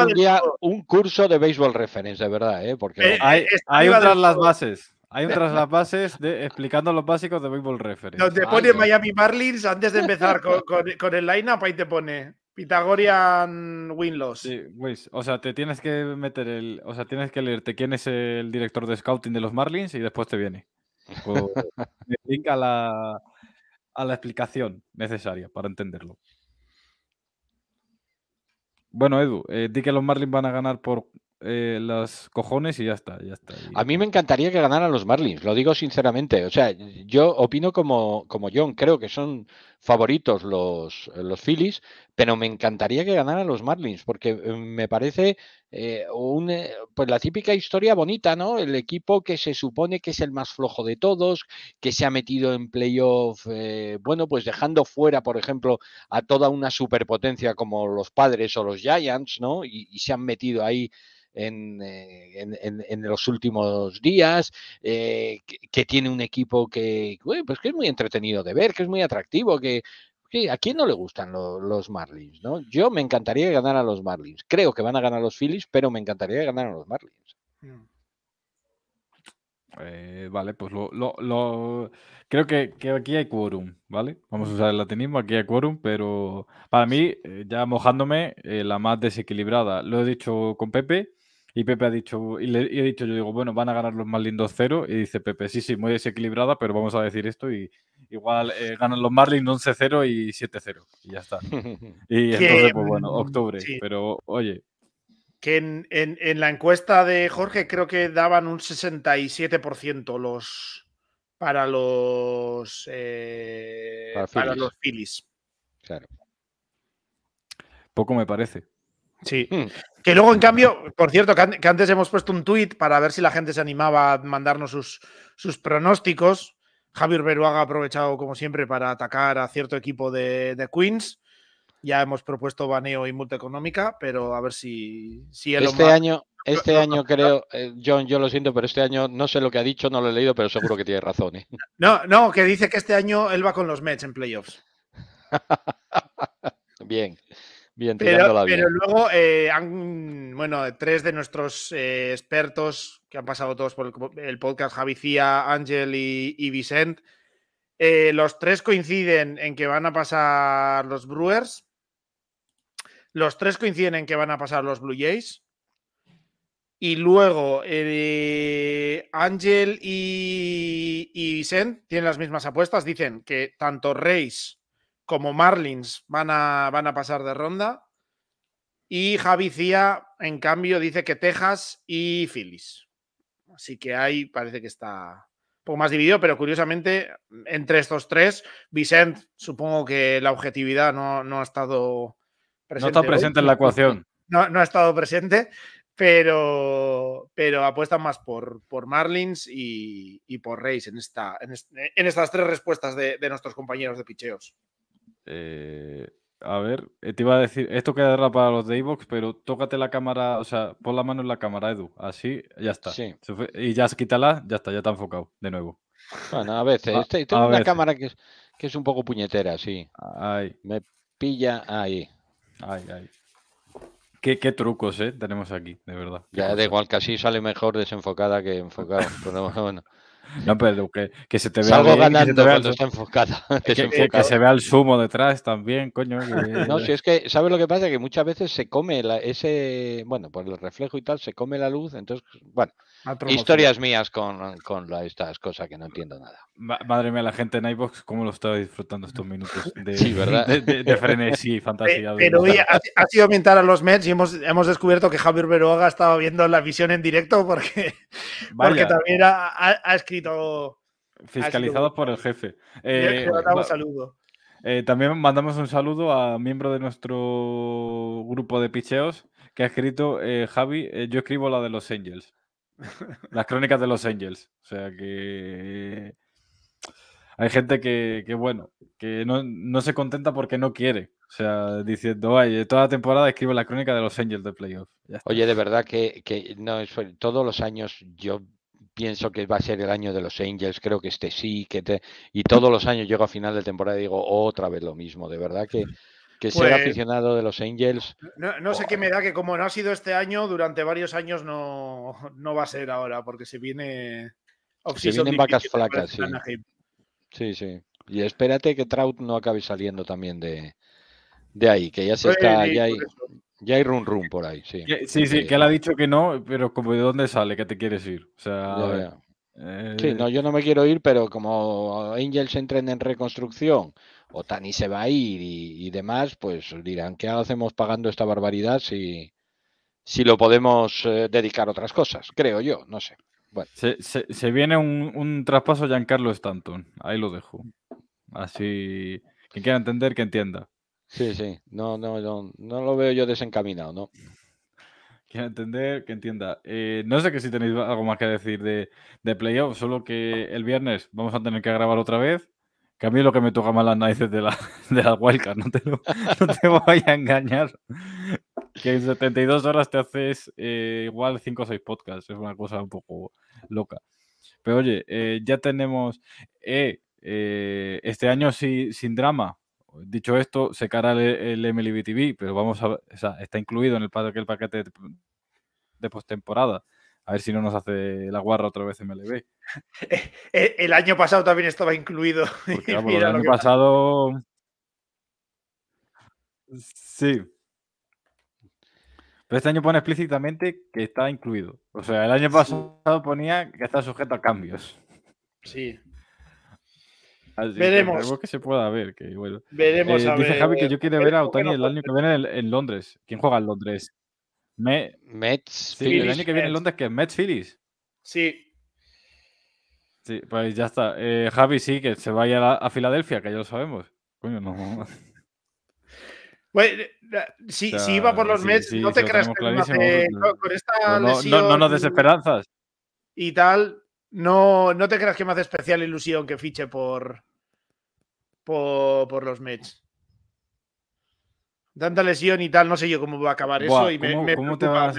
S3: un curso de Baseball Reference, de verdad, ¿eh? Porque
S1: hay, hay otras las bases.
S2: Hay otras las
S1: bases de, explicando los básicos de Baseball Reference. Te
S2: pone Miami Marlins antes de empezar con, el line-up, ahí te pone Pythagorean Winloss. Sí,
S1: pues, o sea, te tienes que meter el. O sea, tienes que leerte quién es el director de scouting de los Marlins y después te viene. Pues, a la, explicación necesaria para entenderlo. Bueno, Edu, eh, di que los Marlins van a ganar por eh,
S3: las cojones y ya está, ya está. A mí me encantaría que ganaran los Marlins, lo digo sinceramente. O sea, yo opino como, como John, creo que son favoritos los, los Phillies, pero me encantaría que ganaran los Marlins, porque eh, me parece eh, eh, pues la típica historia bonita, ¿no? El equipo que se supone que es el más flojo de todos, que se ha metido en playoff, bueno, pues dejando fuera, por ejemplo, a toda una superpotencia como los padres o los Giants, ¿no? y, se han metido ahí. En, en, los últimos días, que, que, tiene un equipo que, pues que es muy entretenido de ver, que es muy atractivo, que, ¿a quién no le gustan los Marlins? ¿no? Yo me encantaría ganar a los Marlins. Creo que van a ganar los Phillies, pero me encantaría ganar a los Marlins. Mm. Eh, vale, pues lo,
S1: creo que, aquí hay quórum, ¿vale? Vamos a usar el latinismo, aquí hay quórum, pero para mí, eh, ya mojándome, eh, la más desequilibrada, lo he dicho con Pepe, y Pepe ha dicho, y le he dicho, yo digo, bueno, van a ganar los Marlins 2 0. Y dice Pepe, sí, sí, muy desequilibrada, pero vamos a decir esto y igual eh, ganan los Marlins 11-0 y 7-0.
S2: Y ya está. Y entonces, pues bueno, mm, octubre.
S1: Pero oye.
S2: Que en, la encuesta de Jorge creo que daban un 67% los para los eh, para, para, los Phillies. Claro. Poco me parece. Sí. Hmm. Que luego, en cambio, por cierto, que antes hemos puesto un tuit para ver si la gente se animaba a mandarnos sus, sus pronósticos. Javier Beruaga ha aprovechado, como siempre, para atacar a cierto equipo de, Queens. Ya hemos propuesto baneo y multa económica, pero a ver si, si este año
S3: Este año creo, eh, John, yo lo siento, pero este año no sé lo que ha dicho, no lo he leído, pero seguro que tiene razón. ¿eh?
S2: No, no, que dice que este año él va con los Mets en playoffs.
S3: Bien bien pero,
S2: luego, eh, bueno, tres de nuestros eh, expertos que han pasado todos por el, podcast, Javicía, Ángel y, Vicent, eh, los tres coinciden en que van a pasar los Brewers. Los tres coinciden en que van a pasar los Blue Jays. Y luego, Ángel y, Vicent tienen las mismas apuestas. Dicen que tanto Reis como Marlins van a, van a pasar de ronda. Y Javi Cía, en cambio, dice que Texas y Phillies. Así que ahí parece que está un poco más dividido, pero curiosamente, entre estos tres, Vicent, supongo que la objetividad no, ha estado presente. No está presente en la ecuación. No, ha estado presente, pero, pero apuestan más por, por Marlins y, por Reis en, esta, en, estas tres respuestas de, de nuestros compañeros de picheos.
S1: Eh, a ver, eh, te iba a decir, esto queda para los de box, pero tócate la cámara, o sea, pon la mano en la cámara, Edu. Así, ya está. Y ya quítala, ya está, ya está enfocado, de nuevo. Bueno, a veces. Este, tengo una cámara que es, un poco puñetera, sí. Ay. Me pilla ahí. Ay, ay. Qué, trucos, ¿eh? Tenemos aquí, de verdad. Ya da igual, que
S3: así sale mejor desenfocada que enfocada. pero bueno.
S1: No, pero que, que se te vea. ganando cuando está enfocada. Que, se vea el sumo detrás también, coño. No, eh. si es
S3: que, ¿sabes lo que pasa? Que muchas veces se come la, ese. Bueno, por el reflejo y tal, se come la luz. Entonces, bueno. Historias mías con, con estas cosas que no entiendo nada. madre
S1: mía, la gente en iBox, ¿cómo lo estaba disfrutando estos minutos de, sí, y eh, de, fantasía? Pero ha,
S2: sido mental a los Mets y hemos, hemos descubierto que Javier Beruaga estaba viendo la visión en directo porque, porque también ha escrito Fiscalizados
S1: por el jefe. Eh, eh, también mandamos un saludo a miembro de nuestro grupo de picheos que ha escrito eh, Javi. yo escribo la de los Angels. Las crónicas de los Angels. O sea que. Hay gente que, bueno, que no, se contenta porque no quiere. O sea,
S3: diciendo, toda temporada escribo la crónica de los Angels de playoff. Oye, de verdad que, no, todos los años yo pienso que va a ser el año de los Angels, creo que este sí, que te... y todos los años llego a final de temporada y digo otra vez lo mismo, de verdad que, que ser pues aficionado de los Angels.
S2: No, sé qué me da que como no ha sido este año, durante varios años no, va a ser ahora, porque se viene... Se vienen vacas flacas, sí.
S3: Sí, sí. Y espérate que Trout no acabe saliendo también de, ahí, que ya se está... ahí ya hay run run por ahí, sí. sí, sí, eh, que él ha
S1: dicho que no, pero como de dónde sale, que te quieres ir. O sea, eh, Sí, no,
S3: yo no me quiero ir, pero como Angel se en reconstrucción, o Tani se va a ir y, demás, pues dirán, ¿qué hacemos pagando esta barbaridad si, si lo podemos eh, dedicar a otras cosas? Creo yo, no sé.
S1: Bueno. Se, viene un, un traspaso Giancarlo Stanton, ahí lo dejo. Así, quien quiera entender, que entienda. Sí, sí, no, no, no, no lo veo yo desencaminado, ¿no? Quiero entender, que entienda. Eh, no sé que si tenéis algo más que decir de, de playoff, solo que el viernes vamos a tener que grabar otra vez. Que a mí lo que me toca más las narices de la, de no te, voy a engañar. Que en 72 horas te haces eh, igual 5 o 6 podcasts, es una cosa un poco loca. Pero oye, eh, ya tenemos este año sí, sin drama, Dicho esto, se cara el MLB pero vamos a está incluido en el paquete de, postemporada. A ver si no nos hace la guarra otra vez MLB.
S2: Eh, el, año pasado también estaba incluido. Pues el año
S1: pasado. Sí. Pero este año pone explícitamente que está incluido. O sea, el año pasado ponía que está sujeto a cambios. Sí, veremos. Que, que se pueda ver. Que, bueno. Veremos. Eh, dice Javi que yo quiero ver a Otani el año que viene en, Londres. ¿Quién juega en Londres? Mets. Sí, el año que viene en Londres, que es Mets Phillies. Sí. Sí, pues ya está. Eh, Javi sí, que se vaya a, Filadelfia, que ya lo sabemos. Coño, no.
S2: Bueno, si, si, iba por los Mets, no te creas que con esta no, no, no nos desesperanzas. Y tal, no, te creas que me hace especial ilusión que fiche por, por, los Mets. Tanta lesión y tal, no sé yo cómo va a acabar eso. Y me, te a ¿Cómo te van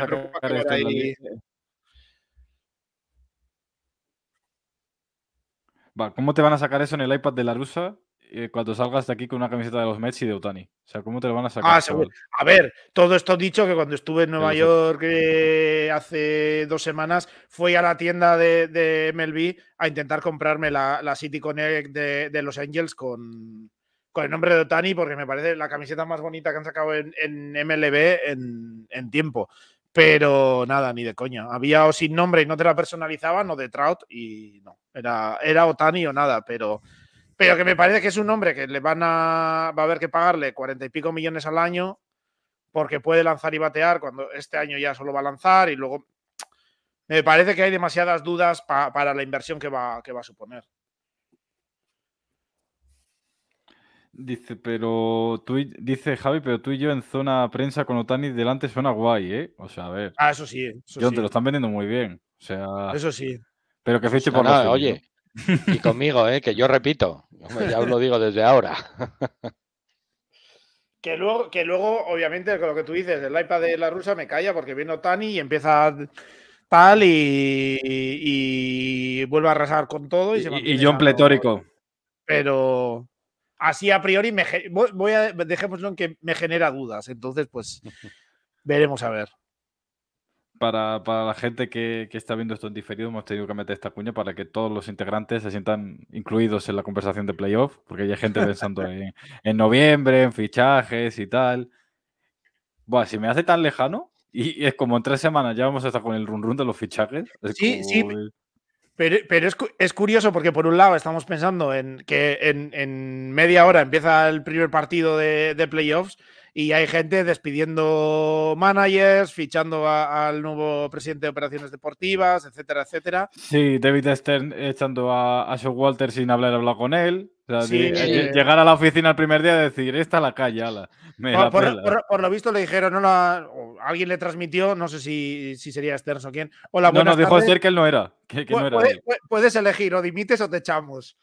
S1: a sacar eso en el iPad de la rusa? Eh, cuando salgas de aquí con una camiseta de los Mets y de Otani. O sea, ¿cómo te lo van a sacar? Ah, a ver,
S2: todo esto dicho que cuando estuve en Nueva York eh, hace dos semanas, fui a la tienda de, MLB a intentar comprarme la, City Connect de, Los Angels con, con el nombre de Otani, porque me parece la camiseta más bonita que han sacado en, MLB en, tiempo. Pero nada, ni de coña. Había o sin nombre y no te la personalizaban o de Trout y no. Era, era Otani o nada, pero
S3: pero que me parece
S2: que es un hombre que le van a. va a haber que pagarle cuarenta y pico millones al año porque puede lanzar y batear cuando este año ya solo va a lanzar y luego. Me parece que hay demasiadas dudas para la inversión que va, que va a suponer.
S1: Dice, pero tú dice Javi, pero tú y yo en zona prensa con Otani delante suena guay, ¿eh? O sea, a ver.
S2: Ah, eso sí. yo te lo están
S1: vendiendo muy
S3: bien. O sea.
S2: Eso sí.
S1: Pero que fiche por nada, Oye,
S3: y conmigo, ¿eh? que yo repito, ya os lo digo desde ahora.
S2: Que luego, que luego, obviamente, con lo que tú dices, el iPad de la rusa me calla porque viene Tani y empieza tal y, y, vuelve a arrasar con todo. Y, yo y pletórico. Pero así a priori voy a, dejémoslo en que me genera dudas. Entonces, pues veremos a ver
S1: para, la gente que, está viendo esto en diferido, hemos tenido que meter esta cuña para que todos los integrantes se sientan incluidos en la conversación de playoffs porque hay gente pensando en, noviembre, en fichajes y tal. Bueno, si me hace tan lejano, y, es como en tres semanas ya vamos a estar con el run run de los fichajes. sí, sí.
S2: Pero, es, es, curioso porque por un lado estamos pensando en que en, media hora empieza el primer partido de, de playoffs y hay gente despidiendo managers, fichando al nuevo presidente de operaciones deportivas, etcétera, etcétera.
S1: Sí, David Stern echando a, Joe Walter sin hablar hablar con él. Llegar a la oficina el primer día y decir, esta la calle, por,
S2: lo visto le dijeron, no la, alguien le transmitió, no sé si, sería Stern o quién. Hola, no, nos dijo Stern que él no era. puedes elegir, o dimites o te echamos.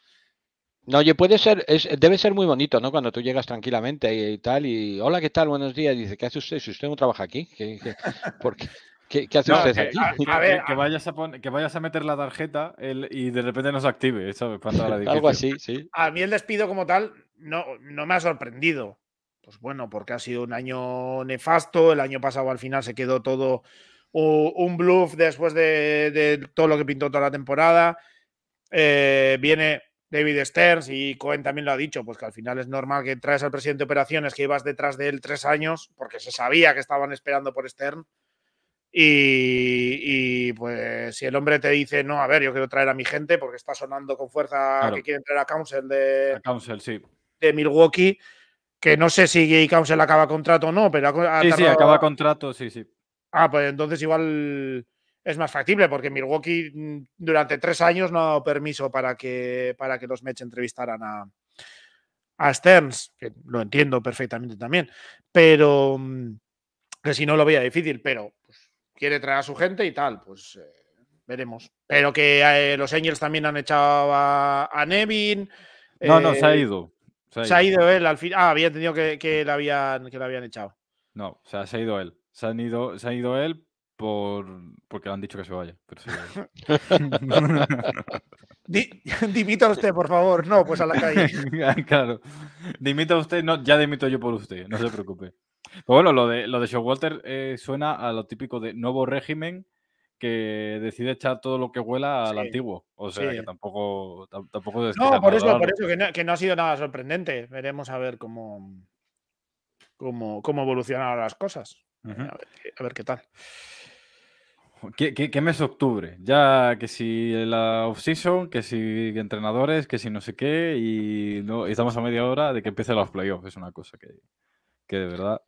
S3: No, oye, puede ser, debe ser muy bonito, ¿no? Cuando tú llegas tranquilamente y, tal, y hola, ¿qué tal? Buenos días. Dice, ¿qué hace usted? Si usted no trabaja aquí, ¿qué, hace usted aquí? A, ver,
S1: que, vayas a que vayas a meter la tarjeta y de repente nos active, Algo así,
S2: sí. A mí el despido como tal no, no me ha sorprendido. Pues bueno, porque ha sido un año nefasto, el año pasado al final se quedó todo un bluff después de, todo lo que pintó toda la temporada. Eh, viene David Stern y Cohen también lo ha dicho, pues que al final es normal que traes al presidente de operaciones que ibas detrás de él tres años porque se sabía que estaban esperando por Stern. Y, pues si el hombre te dice, no, a ver, yo quiero traer a mi gente porque está sonando con fuerza que quiere entrar a Council de, sí. de Milwaukee, que no sé si Council acaba contrato o no, pero... sí, sí, acaba contrato, sí, sí. Ah, pues entonces igual es más factible porque Milwaukee mm, durante tres años no ha dado permiso para que, para que los Mets entrevistaran a, a Stearns, que lo entiendo perfectamente también, pero mm, que si no lo veía difícil, pero pues, quiere traer a su gente y tal, pues eh, veremos. Pero que eh, los Angels también han echado a, Nevin.
S1: No, no, se ha eh, ido.
S2: Se ha ido, él al final. Ah, había entendido que, que, habían, que habían echado.
S1: No, se ha ido él. Se, han ido, se ha ido él por porque le han dicho que se vaya.
S2: Pero dimita usted, por favor. No, pues a la calle.
S1: claro. Dimita usted, no, ya dimito yo por usted, no se preocupe. bueno, lo de, lo de Showalter eh, suena a lo típico de nuevo régimen que decide echar todo lo que huela al antiguo. O sea, que tampoco, tampoco No, por eso, por
S2: eso que no, ha sido nada sorprendente. Veremos a ver cómo, cómo, cómo evolucionan las cosas. a, ver, a ver qué tal.
S1: ¿Qué, mes octubre? Ya que si la off-season, que si entrenadores, que si no sé qué, y, estamos a media hora de que empiecen los playoffs. Es una cosa que, que de verdad.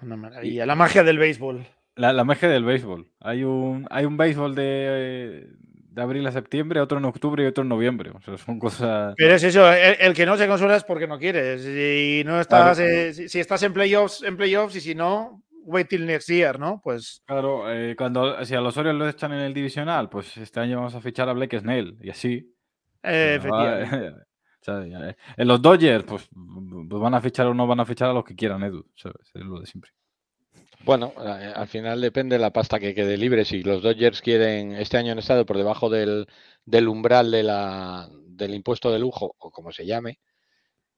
S2: Una maravilla. La magia del béisbol.
S1: La, magia del béisbol. Hay un, hay un béisbol de, de, abril a septiembre, otro en octubre y otro en noviembre. son cosas. Pero es
S2: eso, el, que no se consuela es porque no quieres. Si no estás, eh, si, estás en playoffs, en playoffs, y si no, wait till next year, ¿no? Pues. Claro, eh, cuando si a los Orioles lo
S1: echan en el divisional, pues este año vamos a fichar a Blake Snell y así.
S2: Eh, efectivamente.
S1: Eh, en los Dodgers, pues, pues, van a fichar o no van a fichar a los que quieran, Edu, lo de siempre.
S3: Bueno, al final depende la pasta que quede libre. Si los Dodgers quieren, este año en estado por debajo del, del umbral de la, del impuesto de lujo, o como se llame,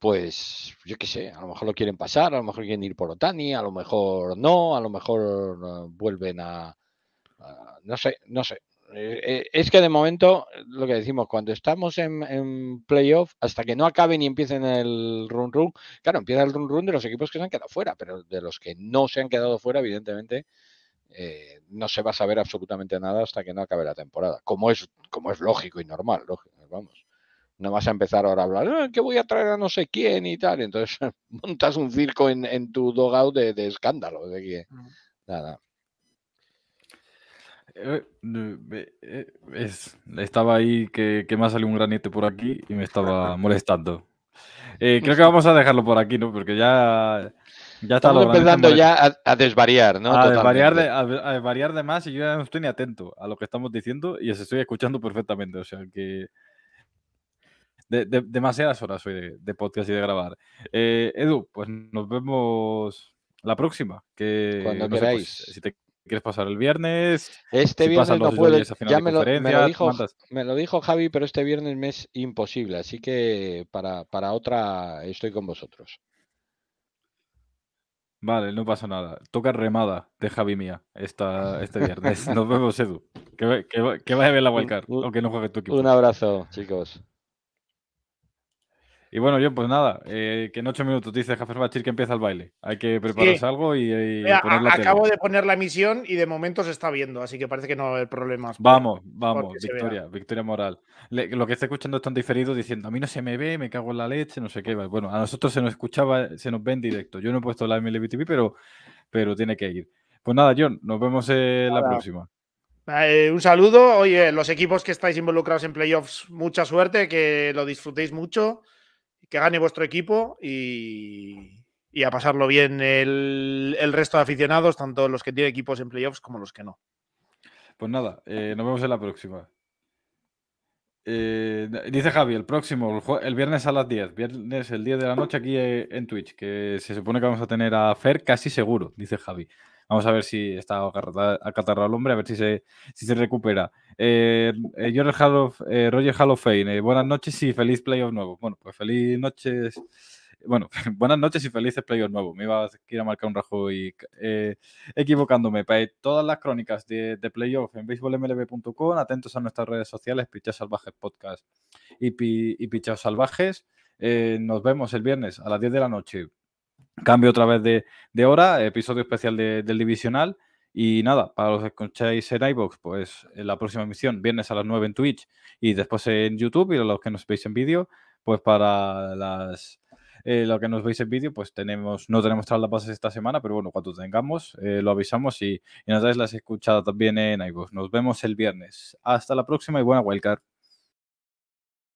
S3: pues yo qué sé, a lo mejor lo quieren pasar, a lo mejor quieren ir por Otani, a lo mejor no, a lo mejor eh, vuelven a, No sé, no sé. Eh, eh, es que de momento, lo que decimos, cuando estamos en, playoff, hasta que no acaben y empiecen el run run, claro, empieza el run run de los equipos que se han quedado fuera, pero de los que no se han quedado fuera, evidentemente, no se va a saber absolutamente nada hasta que no acabe la temporada, como es, como es lógico y normal, lógico, vamos no vas a empezar ahora a hablar, ah, que voy a traer a no sé quién y tal. Entonces montas un circo en, en tu dogado de, de, escándalo. De que, nada. Eh,
S1: eh, estaba ahí que, que, me ha salido un granito por aquí y me estaba molestando. Eh, creo que vamos a dejarlo por aquí, ¿no? Porque ya, ya está Estamos empezando ya a, desvariar, ¿no? A desvariar, de, a, a desvariar, de, más y yo ya no estoy ni atento a lo que estamos diciendo y os estoy escuchando perfectamente. O sea que demasiadas horas hoy de, podcast y de grabar. Eh, Edu, pues nos vemos la próxima. Que, Cuando no pues, queráis. si te quieres pasar el viernes. Este viernes Ya me lo, dijo,
S3: me lo dijo Javi, pero este viernes me es imposible. Así que para, otra estoy con vosotros.
S1: Vale, no pasa nada. Toca remada de Javi Mía esta, este viernes. Nos vemos, Edu. Que, vaya a ver la Wildcard, no Un abrazo, chicos. Y bueno, yo pues nada, eh, que en ocho minutos dice Bachir que empieza el baile. Hay que prepararse algo y, Acabo de
S2: poner la misión y de momento se está viendo, así que parece que no va a haber problemas. Vamos, vamos, victoria,
S1: victoria moral. lo que está escuchando es tan diferido, diciendo, a mí no se me ve, me cago en la leche, no sé qué. Bueno, a nosotros se nos escuchaba, se nos ve en directo. Yo no he puesto la MLBTV, pero, pero tiene que ir. Pues nada, John, nos vemos la próxima.
S2: Ah, eh, un saludo. Oye, los equipos que estáis involucrados en playoffs, mucha suerte, que lo disfrutéis mucho que gane vuestro equipo y, a pasarlo bien el, resto de aficionados, tanto los que tienen equipos en playoffs como los que no. Pues nada,
S1: eh, nos vemos en la próxima. Eh, dice Javi, el próximo, el, el, viernes a las 10, viernes el 10 de la noche aquí eh, en Twitch, que se supone que vamos a tener a Fer casi seguro, dice Javi. Vamos a ver si está acatarrado el hombre, a ver si se, si se recupera. Eh, eh, eh Roger Hall eh, buenas noches y feliz playoff nuevo. Bueno, pues feliz noches. Bueno, buenas noches y felices playoff nuevo. Me iba a ir a marcar un rajo y equivocándome. Para todas las crónicas de, de playoff en baseballmlb.com, atentos a nuestras redes sociales, Pichados Salvajes Podcast y, y Salvajes. nos vemos el viernes a las 10 de la noche. Cambio otra vez de, hora, episodio especial del divisional. Y nada, para los que escucháis en iBox, pues la próxima emisión, viernes a las 9 en Twitch y después en YouTube. Y los que nos veis en vídeo, pues para las. Eh, que nos veis en vídeo, pues tenemos, no tenemos todas las bases esta semana, pero bueno, cuando tengamos, eh, lo avisamos y, y nos dais las escuchadas también en iVoox. Nos vemos el viernes. Hasta la próxima y buena wildcard.